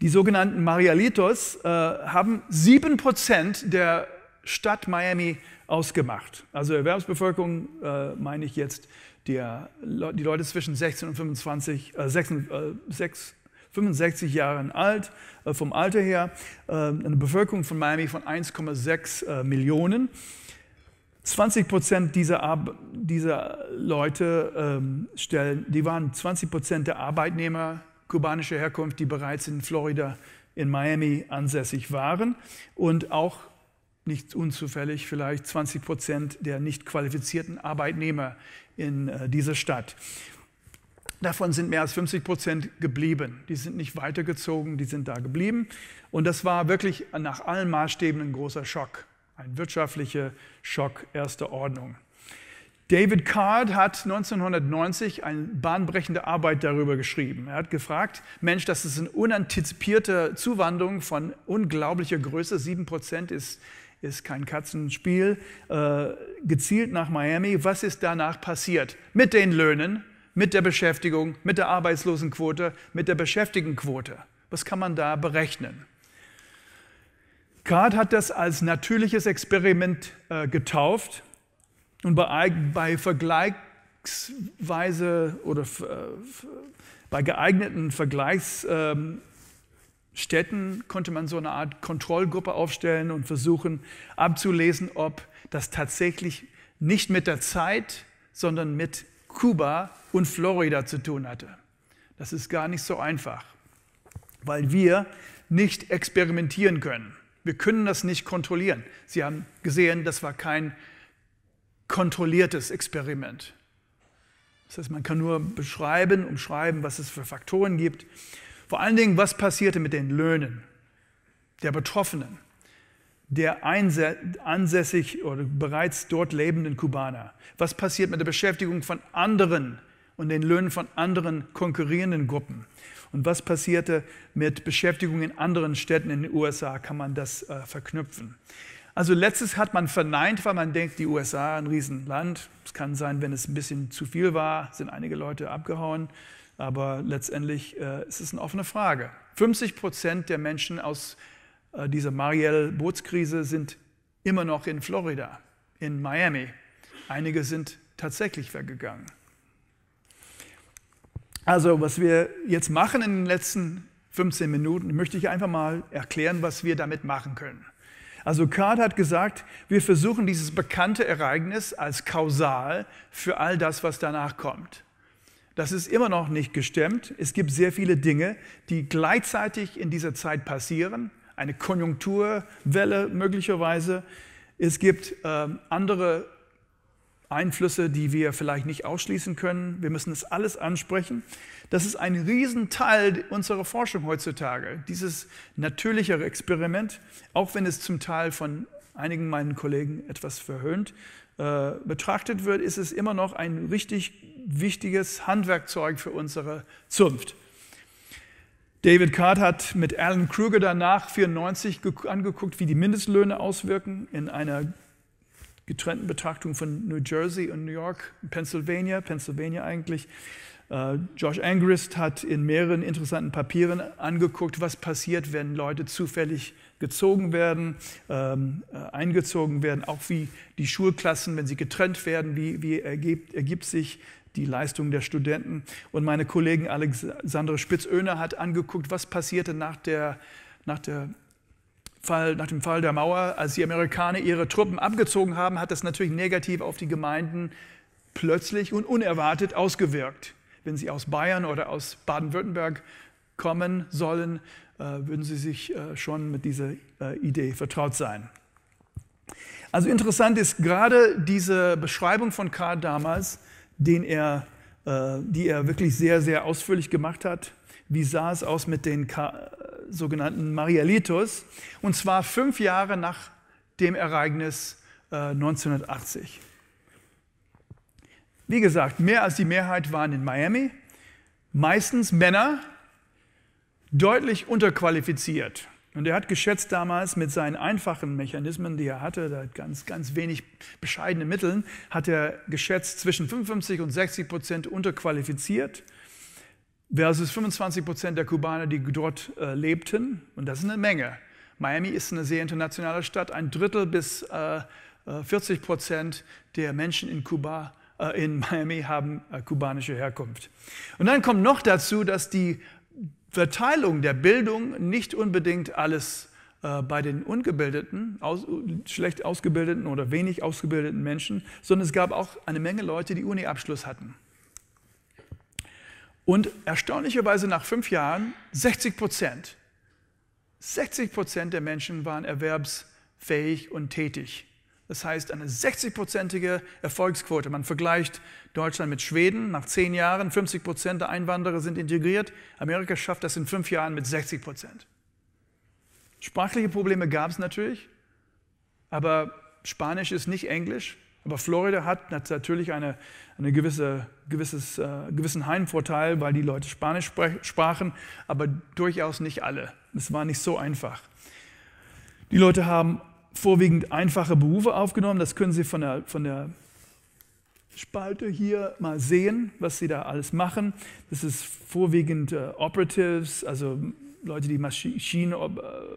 Die sogenannten Marialitos äh, haben 7% der Stadt Miami ausgemacht. Also Erwerbsbevölkerung äh, meine ich jetzt der, die Leute zwischen 16 und 25, äh, 6, 65 äh, Jahren alt, äh, vom Alter her, äh, eine Bevölkerung von Miami von 1,6 äh, Millionen. 20 Prozent dieser, dieser, Leute ähm, stellen, die waren 20 Prozent der Arbeitnehmer kubanischer Herkunft, die bereits in Florida, in Miami ansässig waren und auch nicht unzufällig vielleicht 20 Prozent der nicht qualifizierten Arbeitnehmer in äh, diese Stadt. Davon sind mehr als 50 Prozent geblieben. Die sind nicht weitergezogen, die sind da geblieben. Und das war wirklich nach allen Maßstäben ein großer Schock, ein wirtschaftlicher Schock erster Ordnung. David Card hat 1990 eine bahnbrechende Arbeit darüber geschrieben. Er hat gefragt, Mensch, das ist eine unantizipierte Zuwanderung von unglaublicher Größe. 7% Prozent ist ist kein Katzenspiel, äh, gezielt nach Miami. Was ist danach passiert? Mit den Löhnen, mit der Beschäftigung, mit der Arbeitslosenquote, mit der Beschäftigtenquote. Was kann man da berechnen? Card hat das als natürliches Experiment äh, getauft und bei, bei vergleichsweise oder äh, bei geeigneten Vergleichs ähm, Städten konnte man so eine Art Kontrollgruppe aufstellen und versuchen abzulesen, ob das tatsächlich nicht mit der Zeit, sondern mit Kuba und Florida zu tun hatte. Das ist gar nicht so einfach, weil wir nicht experimentieren können. Wir können das nicht kontrollieren. Sie haben gesehen, das war kein kontrolliertes Experiment. Das heißt, man kann nur beschreiben, umschreiben, was es für Faktoren gibt. Vor allen Dingen, was passierte mit den Löhnen der Betroffenen, der ansässig oder bereits dort lebenden Kubaner? Was passiert mit der Beschäftigung von anderen und den Löhnen von anderen konkurrierenden Gruppen? Und was passierte mit Beschäftigung in anderen Städten in den USA? Kann man das äh, verknüpfen? Also letztes hat man verneint, weil man denkt, die USA ein Riesenland. Es kann sein, wenn es ein bisschen zu viel war, sind einige Leute abgehauen. Aber letztendlich äh, ist es eine offene Frage. 50 Prozent der Menschen aus äh, dieser marielle bootskrise sind immer noch in Florida, in Miami. Einige sind tatsächlich weggegangen. Also, was wir jetzt machen in den letzten 15 Minuten, möchte ich einfach mal erklären, was wir damit machen können. Also Kant hat gesagt, wir versuchen dieses bekannte Ereignis als kausal für all das, was danach kommt. Das ist immer noch nicht gestemmt. Es gibt sehr viele Dinge, die gleichzeitig in dieser Zeit passieren. Eine Konjunkturwelle möglicherweise. Es gibt äh, andere Einflüsse, die wir vielleicht nicht ausschließen können. Wir müssen das alles ansprechen. Das ist ein Riesenteil unserer Forschung heutzutage, dieses natürlichere Experiment, auch wenn es zum Teil von einigen meinen Kollegen etwas verhöhnt äh, betrachtet wird, ist es immer noch ein richtig wichtiges Handwerkzeug für unsere Zunft. David Card hat mit Alan Kruger danach 94 angeguckt, wie die Mindestlöhne auswirken in einer getrennten Betrachtung von New Jersey und New York, Pennsylvania, Pennsylvania eigentlich. Uh, Josh Angrist hat in mehreren interessanten Papieren angeguckt, was passiert, wenn Leute zufällig gezogen werden, ähm, äh, eingezogen werden, auch wie die Schulklassen, wenn sie getrennt werden, wie, wie ergibt, ergibt sich die Leistung der Studenten. Und meine Kollegin Alexandre Spitzöhner hat angeguckt, was passierte nach, der, nach, der Fall, nach dem Fall der Mauer. Als die Amerikaner ihre Truppen abgezogen haben, hat das natürlich negativ auf die Gemeinden plötzlich und unerwartet ausgewirkt. Wenn sie aus Bayern oder aus Baden-Württemberg kommen sollen, äh, würden Sie sich äh, schon mit dieser äh, Idee vertraut sein. Also interessant ist gerade diese Beschreibung von Karl damals, den er, die er wirklich sehr, sehr ausführlich gemacht hat. Wie sah es aus mit den sogenannten Marialitos? Und zwar fünf Jahre nach dem Ereignis 1980. Wie gesagt, mehr als die Mehrheit waren in Miami, meistens Männer, deutlich unterqualifiziert. Und er hat geschätzt damals mit seinen einfachen Mechanismen, die er hatte, da hat ganz, ganz wenig bescheidene Mitteln, hat er geschätzt zwischen 55 und 60 Prozent unterqualifiziert versus 25 Prozent der Kubaner, die dort äh, lebten. Und das ist eine Menge. Miami ist eine sehr internationale Stadt. Ein Drittel bis äh, 40 äh, Prozent der Menschen in Kuba äh, in Miami haben äh, kubanische Herkunft. Und dann kommt noch dazu, dass die Verteilung der Bildung nicht unbedingt alles äh, bei den ungebildeten, aus, schlecht ausgebildeten oder wenig ausgebildeten Menschen, sondern es gab auch eine Menge Leute, die Uni-Abschluss hatten. Und erstaunlicherweise nach fünf Jahren 60 Prozent. 60 Prozent der Menschen waren erwerbsfähig und tätig. Das heißt eine 60-prozentige Erfolgsquote. Man vergleicht Deutschland mit Schweden. Nach zehn Jahren 50 Prozent der Einwanderer sind integriert. Amerika schafft das in fünf Jahren mit 60 Prozent. Sprachliche Probleme gab es natürlich, aber Spanisch ist nicht Englisch. Aber Florida hat natürlich einen eine gewisse, äh, gewissen Heimvorteil, weil die Leute Spanisch sprachen, aber durchaus nicht alle. Es war nicht so einfach. Die Leute haben vorwiegend einfache Berufe aufgenommen. Das können Sie von der, von der Spalte hier mal sehen, was sie da alles machen. Das ist vorwiegend äh, Operatives, also Leute, die Maschinen äh,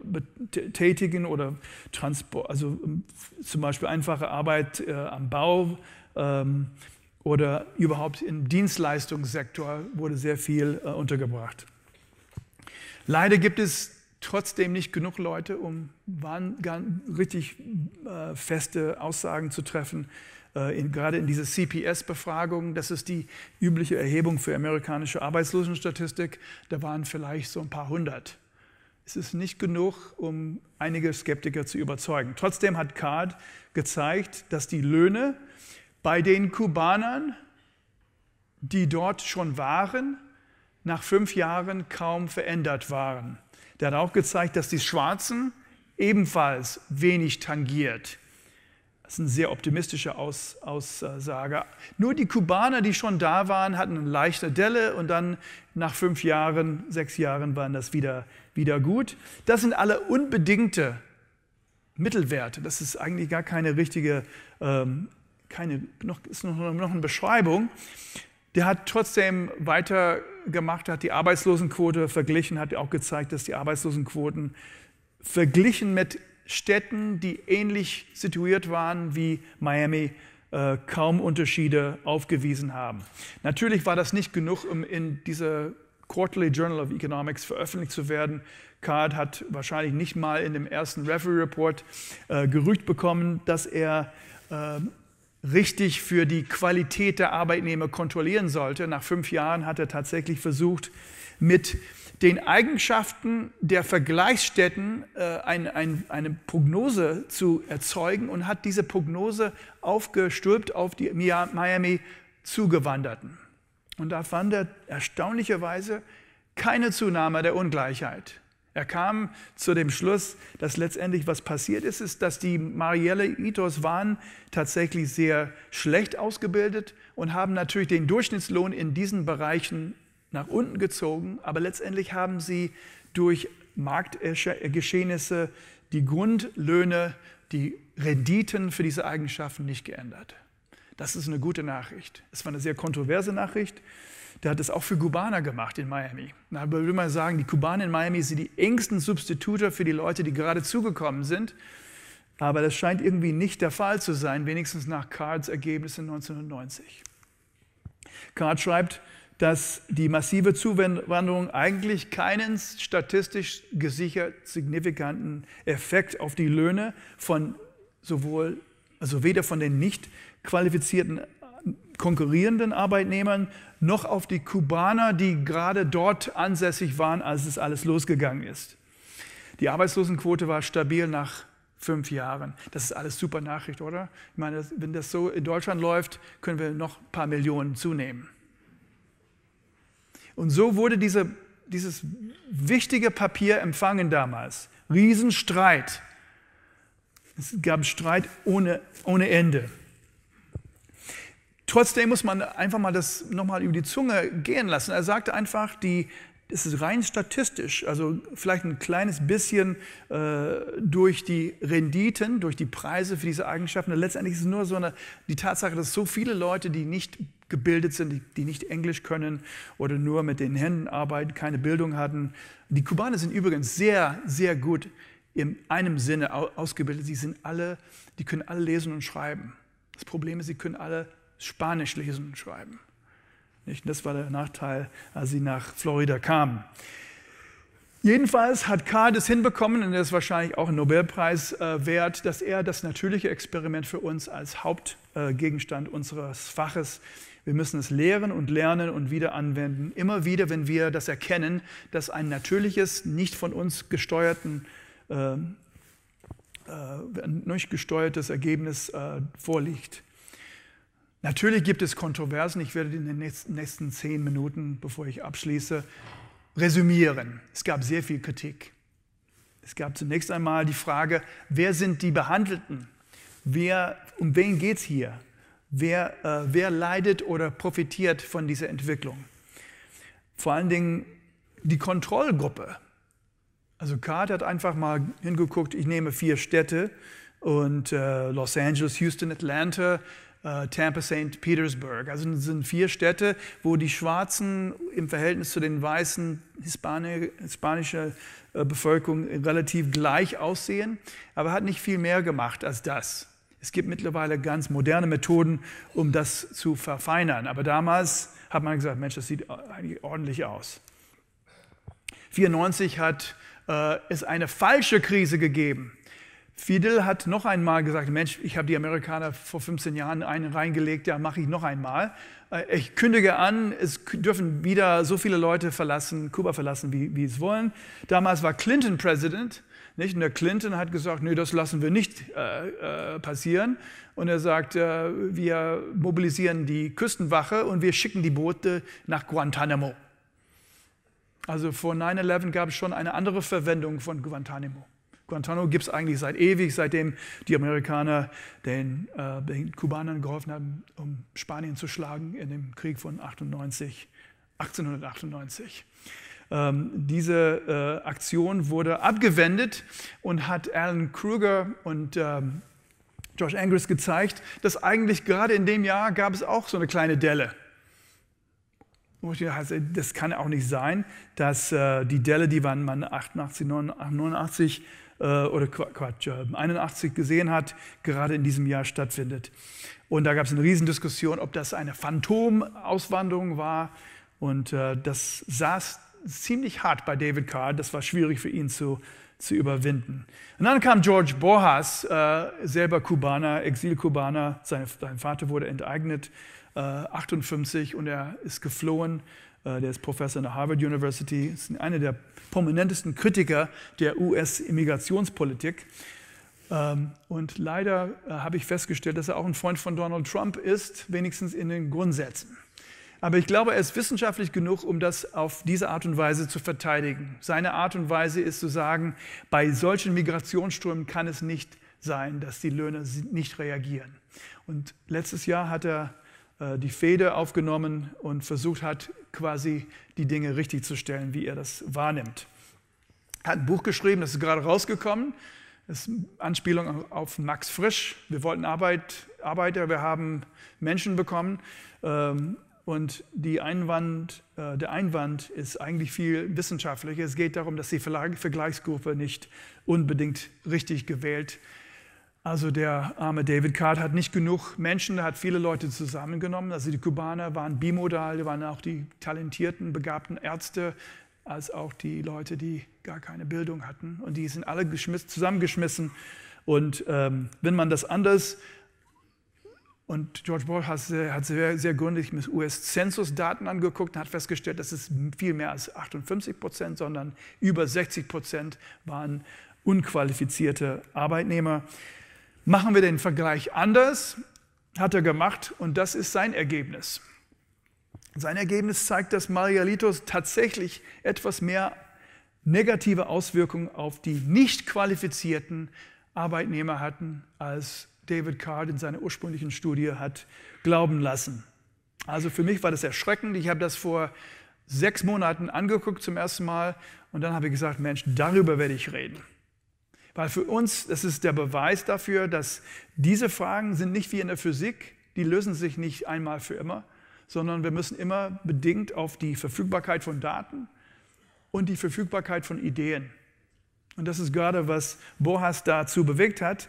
betätigen oder Transport, also ähm, zum Beispiel einfache Arbeit äh, am Bau ähm, oder überhaupt im Dienstleistungssektor wurde sehr viel äh, untergebracht. Leider gibt es trotzdem nicht genug Leute, um richtig äh, feste Aussagen zu treffen. Äh, in, gerade in diese CPS-Befragung, das ist die übliche Erhebung für amerikanische Arbeitslosenstatistik, da waren vielleicht so ein paar hundert. Es ist nicht genug, um einige Skeptiker zu überzeugen. Trotzdem hat Card gezeigt, dass die Löhne bei den Kubanern, die dort schon waren, nach fünf Jahren kaum verändert waren. Der hat auch gezeigt, dass die Schwarzen ebenfalls wenig tangiert. Das ist eine sehr optimistische Aus Aussage. Nur die Kubaner, die schon da waren, hatten eine leichte Delle und dann nach fünf Jahren, sechs Jahren waren das wieder, wieder gut. Das sind alle unbedingte Mittelwerte. Das ist eigentlich gar keine richtige, ähm, keine, noch, ist noch, noch eine Beschreibung. Der hat trotzdem weitergemacht, hat die Arbeitslosenquote verglichen, hat auch gezeigt, dass die Arbeitslosenquoten verglichen mit Städten, die ähnlich situiert waren wie Miami, äh, kaum Unterschiede aufgewiesen haben. Natürlich war das nicht genug, um in dieser Quarterly Journal of Economics veröffentlicht zu werden. Card hat wahrscheinlich nicht mal in dem ersten Referee Report äh, gerügt bekommen, dass er äh, richtig für die Qualität der Arbeitnehmer kontrollieren sollte. Nach fünf Jahren hat er tatsächlich versucht, mit den Eigenschaften der Vergleichsstätten äh, ein, ein, eine Prognose zu erzeugen und hat diese Prognose aufgestülpt auf die Miami Zugewanderten. Und da fand er erstaunlicherweise keine Zunahme der Ungleichheit. Er kam zu dem Schluss, dass letztendlich was passiert ist, ist, dass die Marielle Itos waren tatsächlich sehr schlecht ausgebildet und haben natürlich den Durchschnittslohn in diesen Bereichen nach unten gezogen, aber letztendlich haben sie durch Marktgeschehnisse die Grundlöhne, die Renditen für diese Eigenschaften nicht geändert. Das ist eine gute Nachricht. Es war eine sehr kontroverse Nachricht der hat das auch für Kubaner gemacht in Miami. Da würde man sagen, die Kubaner in Miami sind die engsten Substitute für die Leute, die gerade zugekommen sind. Aber das scheint irgendwie nicht der Fall zu sein, wenigstens nach Cards Ergebnissen 1990. Card schreibt, dass die massive Zuwanderung eigentlich keinen statistisch gesichert signifikanten Effekt auf die Löhne von sowohl, also weder von den nicht qualifizierten konkurrierenden Arbeitnehmern noch auf die Kubaner, die gerade dort ansässig waren, als es alles losgegangen ist. Die Arbeitslosenquote war stabil nach fünf Jahren. Das ist alles super Nachricht, oder? Ich meine, wenn das so in Deutschland läuft, können wir noch ein paar Millionen zunehmen. Und so wurde diese, dieses wichtige Papier empfangen damals. Riesenstreit. Es gab Streit ohne, ohne Ende. Trotzdem muss man einfach mal das nochmal über die Zunge gehen lassen. Er sagte einfach, die, es ist rein statistisch, also vielleicht ein kleines bisschen äh, durch die Renditen, durch die Preise für diese Eigenschaften. letztendlich ist es nur so eine, die Tatsache, dass so viele Leute, die nicht gebildet sind, die, die nicht Englisch können oder nur mit den Händen arbeiten, keine Bildung hatten. Die Kubaner sind übrigens sehr, sehr gut in einem Sinne ausgebildet. Sie sind alle, die können alle lesen und schreiben. Das Problem ist, sie können alle Spanisch lesen und schreiben. Nicht? Das war der Nachteil, als sie nach Florida kamen. Jedenfalls hat K. das hinbekommen, und er ist wahrscheinlich auch ein Nobelpreis äh, wert, dass er das natürliche Experiment für uns als Hauptgegenstand äh, unseres Faches, wir müssen es lehren und lernen und wieder anwenden, immer wieder, wenn wir das erkennen, dass ein natürliches, nicht von uns gesteuerten, äh, äh nicht gesteuertes Ergebnis äh, vorliegt. Natürlich gibt es Kontroversen. Ich werde in den nächsten zehn Minuten, bevor ich abschließe, resümieren. Es gab sehr viel Kritik. Es gab zunächst einmal die Frage, wer sind die Behandelten? Wer, um wen geht es hier? Wer, äh, wer leidet oder profitiert von dieser Entwicklung? Vor allen Dingen die Kontrollgruppe. Also Kart hat einfach mal hingeguckt, ich nehme vier Städte und äh, Los Angeles, Houston, Atlanta, äh, Tampa, St. Petersburg. Also das sind vier Städte, wo die Schwarzen im Verhältnis zu den Weißen Hispani hispanische äh, Bevölkerung relativ gleich aussehen, aber hat nicht viel mehr gemacht als das. Es gibt mittlerweile ganz moderne Methoden, um das zu verfeinern. Aber damals hat man gesagt, Mensch, das sieht eigentlich ordentlich aus. 1994 hat äh, es eine falsche Krise gegeben. Fidel hat noch einmal gesagt, Mensch, ich habe die Amerikaner vor 15 Jahren einen reingelegt, ja, mache ich noch einmal. Äh, ich kündige an, es dürfen wieder so viele Leute verlassen, Kuba verlassen, wie, wie es wollen. Damals war Clinton Präsident. nicht? Und der Clinton hat gesagt, nee, das lassen wir nicht äh, äh, passieren. Und er sagt, äh, wir mobilisieren die Küstenwache und wir schicken die Boote nach Guantanamo. Also vor 9-11 gab es schon eine andere Verwendung von Guantanamo. Guantanamo gibt es eigentlich seit ewig, seitdem die Amerikaner den, äh, den, Kubanern geholfen haben, um Spanien zu schlagen in dem Krieg von 98, 1898. Ähm, diese äh, Aktion wurde abgewendet und hat Alan Kruger und ähm, Josh Angris gezeigt, dass eigentlich gerade in dem Jahr gab es auch so eine kleine Delle. Also, das kann auch nicht sein, dass äh, die Delle, die man 88, 89 äh, oder Quatsch, 81 äh, gesehen hat, gerade in diesem Jahr stattfindet. Und da gab es eine Riesendiskussion, ob das eine Phantomauswanderung war. Und äh, das saß ziemlich hart bei David Carr. Das war schwierig für ihn zu, zu überwinden. Und dann kam George Borjas, äh, selber Kubaner, Exilkubaner. Sein, sein Vater wurde enteignet, äh, 58, und er ist geflohen äh, der ist Professor an der Harvard University, ist einer der prominentesten Kritiker der US-Immigrationspolitik. Ähm, und leider äh, habe ich festgestellt, dass er auch ein Freund von Donald Trump ist, wenigstens in den Grundsätzen. Aber ich glaube, er ist wissenschaftlich genug, um das auf diese Art und Weise zu verteidigen. Seine Art und Weise ist zu sagen, bei solchen Migrationsströmen kann es nicht sein, dass die Löhne nicht reagieren. Und letztes Jahr hat er äh, die Fehde aufgenommen und versucht hat, quasi die Dinge richtig zu stellen, wie er das wahrnimmt. Er Hat ein Buch geschrieben, das ist gerade rausgekommen. Das ist eine Anspielung auf Max Frisch. Wir wollten Arbeit, Arbeiter, wir haben Menschen bekommen. Ähm, und Einwand, äh, der Einwand ist eigentlich viel wissenschaftlicher. Es geht darum, dass die Vergleichsgruppe nicht unbedingt richtig gewählt ist also der arme David Card hat nicht genug Menschen, er hat viele Leute zusammengenommen. Also die Kubaner waren bimodal, die waren auch die talentierten, begabten Ärzte, als auch die Leute, die gar keine Bildung hatten. Und die sind alle zusammengeschmissen. Und ähm, wenn man das anders, und George Bush hat, hat sehr, sehr gründlich mit US-Census-Daten angeguckt und hat festgestellt, dass es viel mehr als 58 Prozent, sondern über 60 Prozent waren unqualifizierte Arbeitnehmer. Machen wir den Vergleich anders, hat er gemacht und das ist sein Ergebnis. Sein Ergebnis zeigt, dass Marialitos tatsächlich etwas mehr negative Auswirkungen auf die nicht qualifizierten Arbeitnehmer hatten, als David Card in seiner ursprünglichen Studie hat glauben lassen. Also für mich war das erschreckend. Ich habe das vor sechs Monaten angeguckt zum ersten Mal und dann habe ich gesagt, Mensch, darüber werde ich reden. Weil für uns, das ist der Beweis dafür, dass diese Fragen sind nicht wie in der Physik, die lösen sich nicht einmal für immer, sondern wir müssen immer bedingt auf die Verfügbarkeit von Daten und die Verfügbarkeit von Ideen. Und das ist gerade, was Bohas dazu bewegt hat.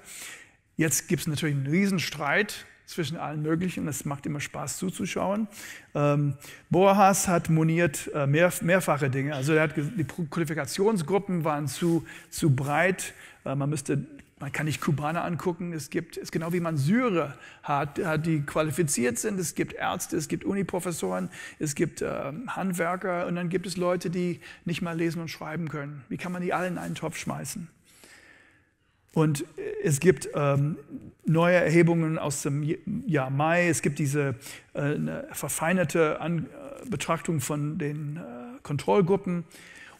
Jetzt gibt es natürlich einen Riesenstreit zwischen allen möglichen. Es macht immer Spaß zuzuschauen. Ähm, Boas hat moniert äh, mehr, mehrfache Dinge. Also er hat die Qualifikationsgruppen waren zu, zu breit. Äh, man müsste man kann nicht Kubaner angucken. Es gibt, es genau wie man Syrer hat, die qualifiziert sind. Es gibt Ärzte, es gibt Uniprofessoren, es gibt äh, Handwerker und dann gibt es Leute, die nicht mal lesen und schreiben können. Wie kann man die alle in einen Topf schmeißen? Und äh, es gibt ähm, neue Erhebungen aus dem Jahr Mai. Es gibt diese äh, verfeinerte An äh, Betrachtung von den äh, Kontrollgruppen.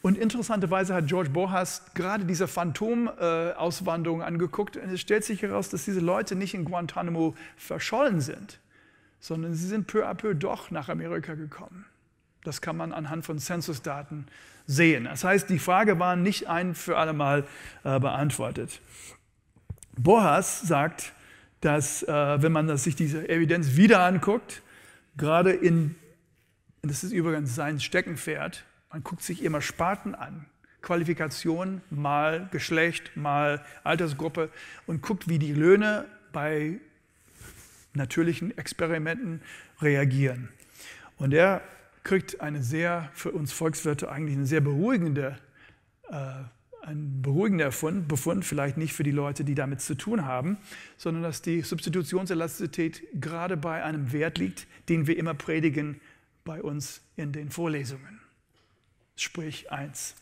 Und interessanterweise hat George Bohas gerade diese Phantomauswanderung äh, angeguckt. Und es stellt sich heraus, dass diese Leute nicht in Guantanamo verschollen sind, sondern sie sind peu à peu doch nach Amerika gekommen. Das kann man anhand von Census-Daten sehen. Das heißt, die Frage war nicht ein für allemal äh, beantwortet. Boas sagt, dass äh, wenn man das, sich diese Evidenz wieder anguckt, gerade in, das ist übrigens sein Steckenpferd, man guckt sich immer Sparten an, Qualifikation mal Geschlecht mal Altersgruppe und guckt, wie die Löhne bei natürlichen Experimenten reagieren. Und er kriegt eine sehr, für uns Volkswirte eigentlich eine sehr beruhigende, äh, ein beruhigender Befund, vielleicht nicht für die Leute, die damit zu tun haben, sondern dass die Substitutionselastizität gerade bei einem Wert liegt, den wir immer predigen bei uns in den Vorlesungen. Sprich 1.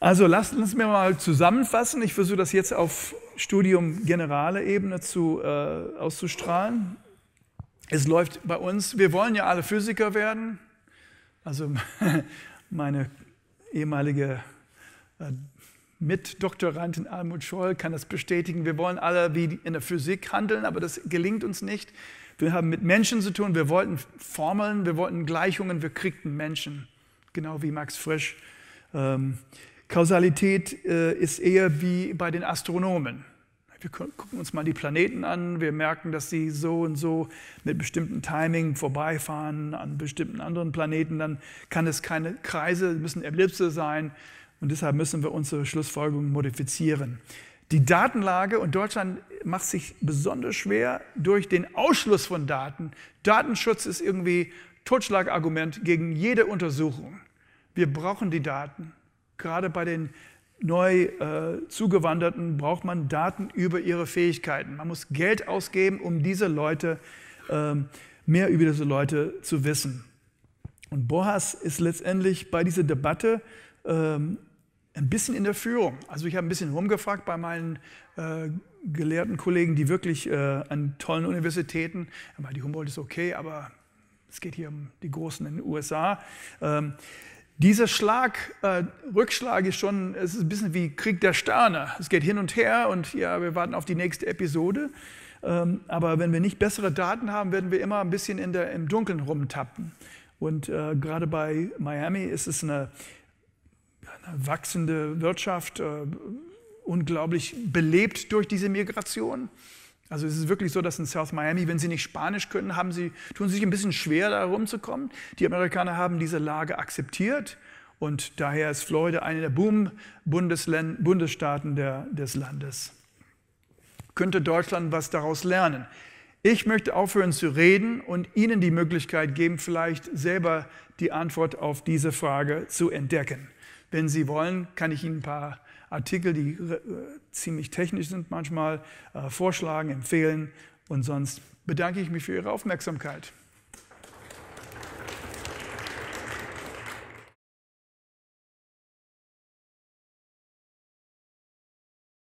Also lasst uns mir mal zusammenfassen. Ich versuche das jetzt auf Studium Generale Ebene zu, äh, auszustrahlen. Es läuft bei uns, wir wollen ja alle Physiker werden. Also meine ehemalige äh, Mitdoktorandin Almut Scholl kann das bestätigen. Wir wollen alle wie in der Physik handeln, aber das gelingt uns nicht. Wir haben mit Menschen zu tun. Wir wollten Formeln, wir wollten Gleichungen, wir kriegten Menschen. Genau wie Max Frisch. Ähm, Kausalität äh, ist eher wie bei den Astronomen. Wir gucken uns mal die Planeten an, wir merken, dass sie so und so mit bestimmten Timing vorbeifahren an bestimmten anderen Planeten, dann kann es keine Kreise, müssen Ellipse sein und deshalb müssen wir unsere Schlussfolgerungen modifizieren. Die Datenlage und Deutschland macht sich besonders schwer durch den Ausschluss von Daten. Datenschutz ist irgendwie Totschlagargument gegen jede Untersuchung. Wir brauchen die Daten, gerade bei den neu äh, zugewanderten braucht man Daten über ihre Fähigkeiten. Man muss Geld ausgeben, um diese Leute, ähm, mehr über diese Leute zu wissen. Und Boas ist letztendlich bei dieser Debatte ähm, ein bisschen in der Führung. Also ich habe ein bisschen rumgefragt bei meinen äh, gelehrten Kollegen, die wirklich äh, an tollen Universitäten, weil die Humboldt ist okay, aber es geht hier um die Großen in den USA. Ähm, dieser Schlag, äh, Rückschlag ist schon, es ist ein bisschen wie Krieg der Sterne. Es geht hin und her und ja, wir warten auf die nächste Episode. Ähm, aber wenn wir nicht bessere Daten haben, werden wir immer ein bisschen in der, im Dunkeln rumtappen. Und äh, gerade bei Miami ist es eine, eine wachsende Wirtschaft, äh, unglaublich belebt durch diese Migration. Also es ist wirklich so, dass in South Miami, wenn sie nicht Spanisch können, haben sie, tun sie sich ein bisschen schwer, da rumzukommen. Die Amerikaner haben diese Lage akzeptiert und daher ist Florida einer der Boom-Bundesstaaten des Landes. Könnte Deutschland was daraus lernen? Ich möchte aufhören zu reden und Ihnen die Möglichkeit geben, vielleicht selber die Antwort auf diese Frage zu entdecken. Wenn Sie wollen, kann ich Ihnen ein paar Artikel, die äh, ziemlich technisch sind manchmal, äh, vorschlagen, empfehlen. Und sonst bedanke ich mich für Ihre Aufmerksamkeit.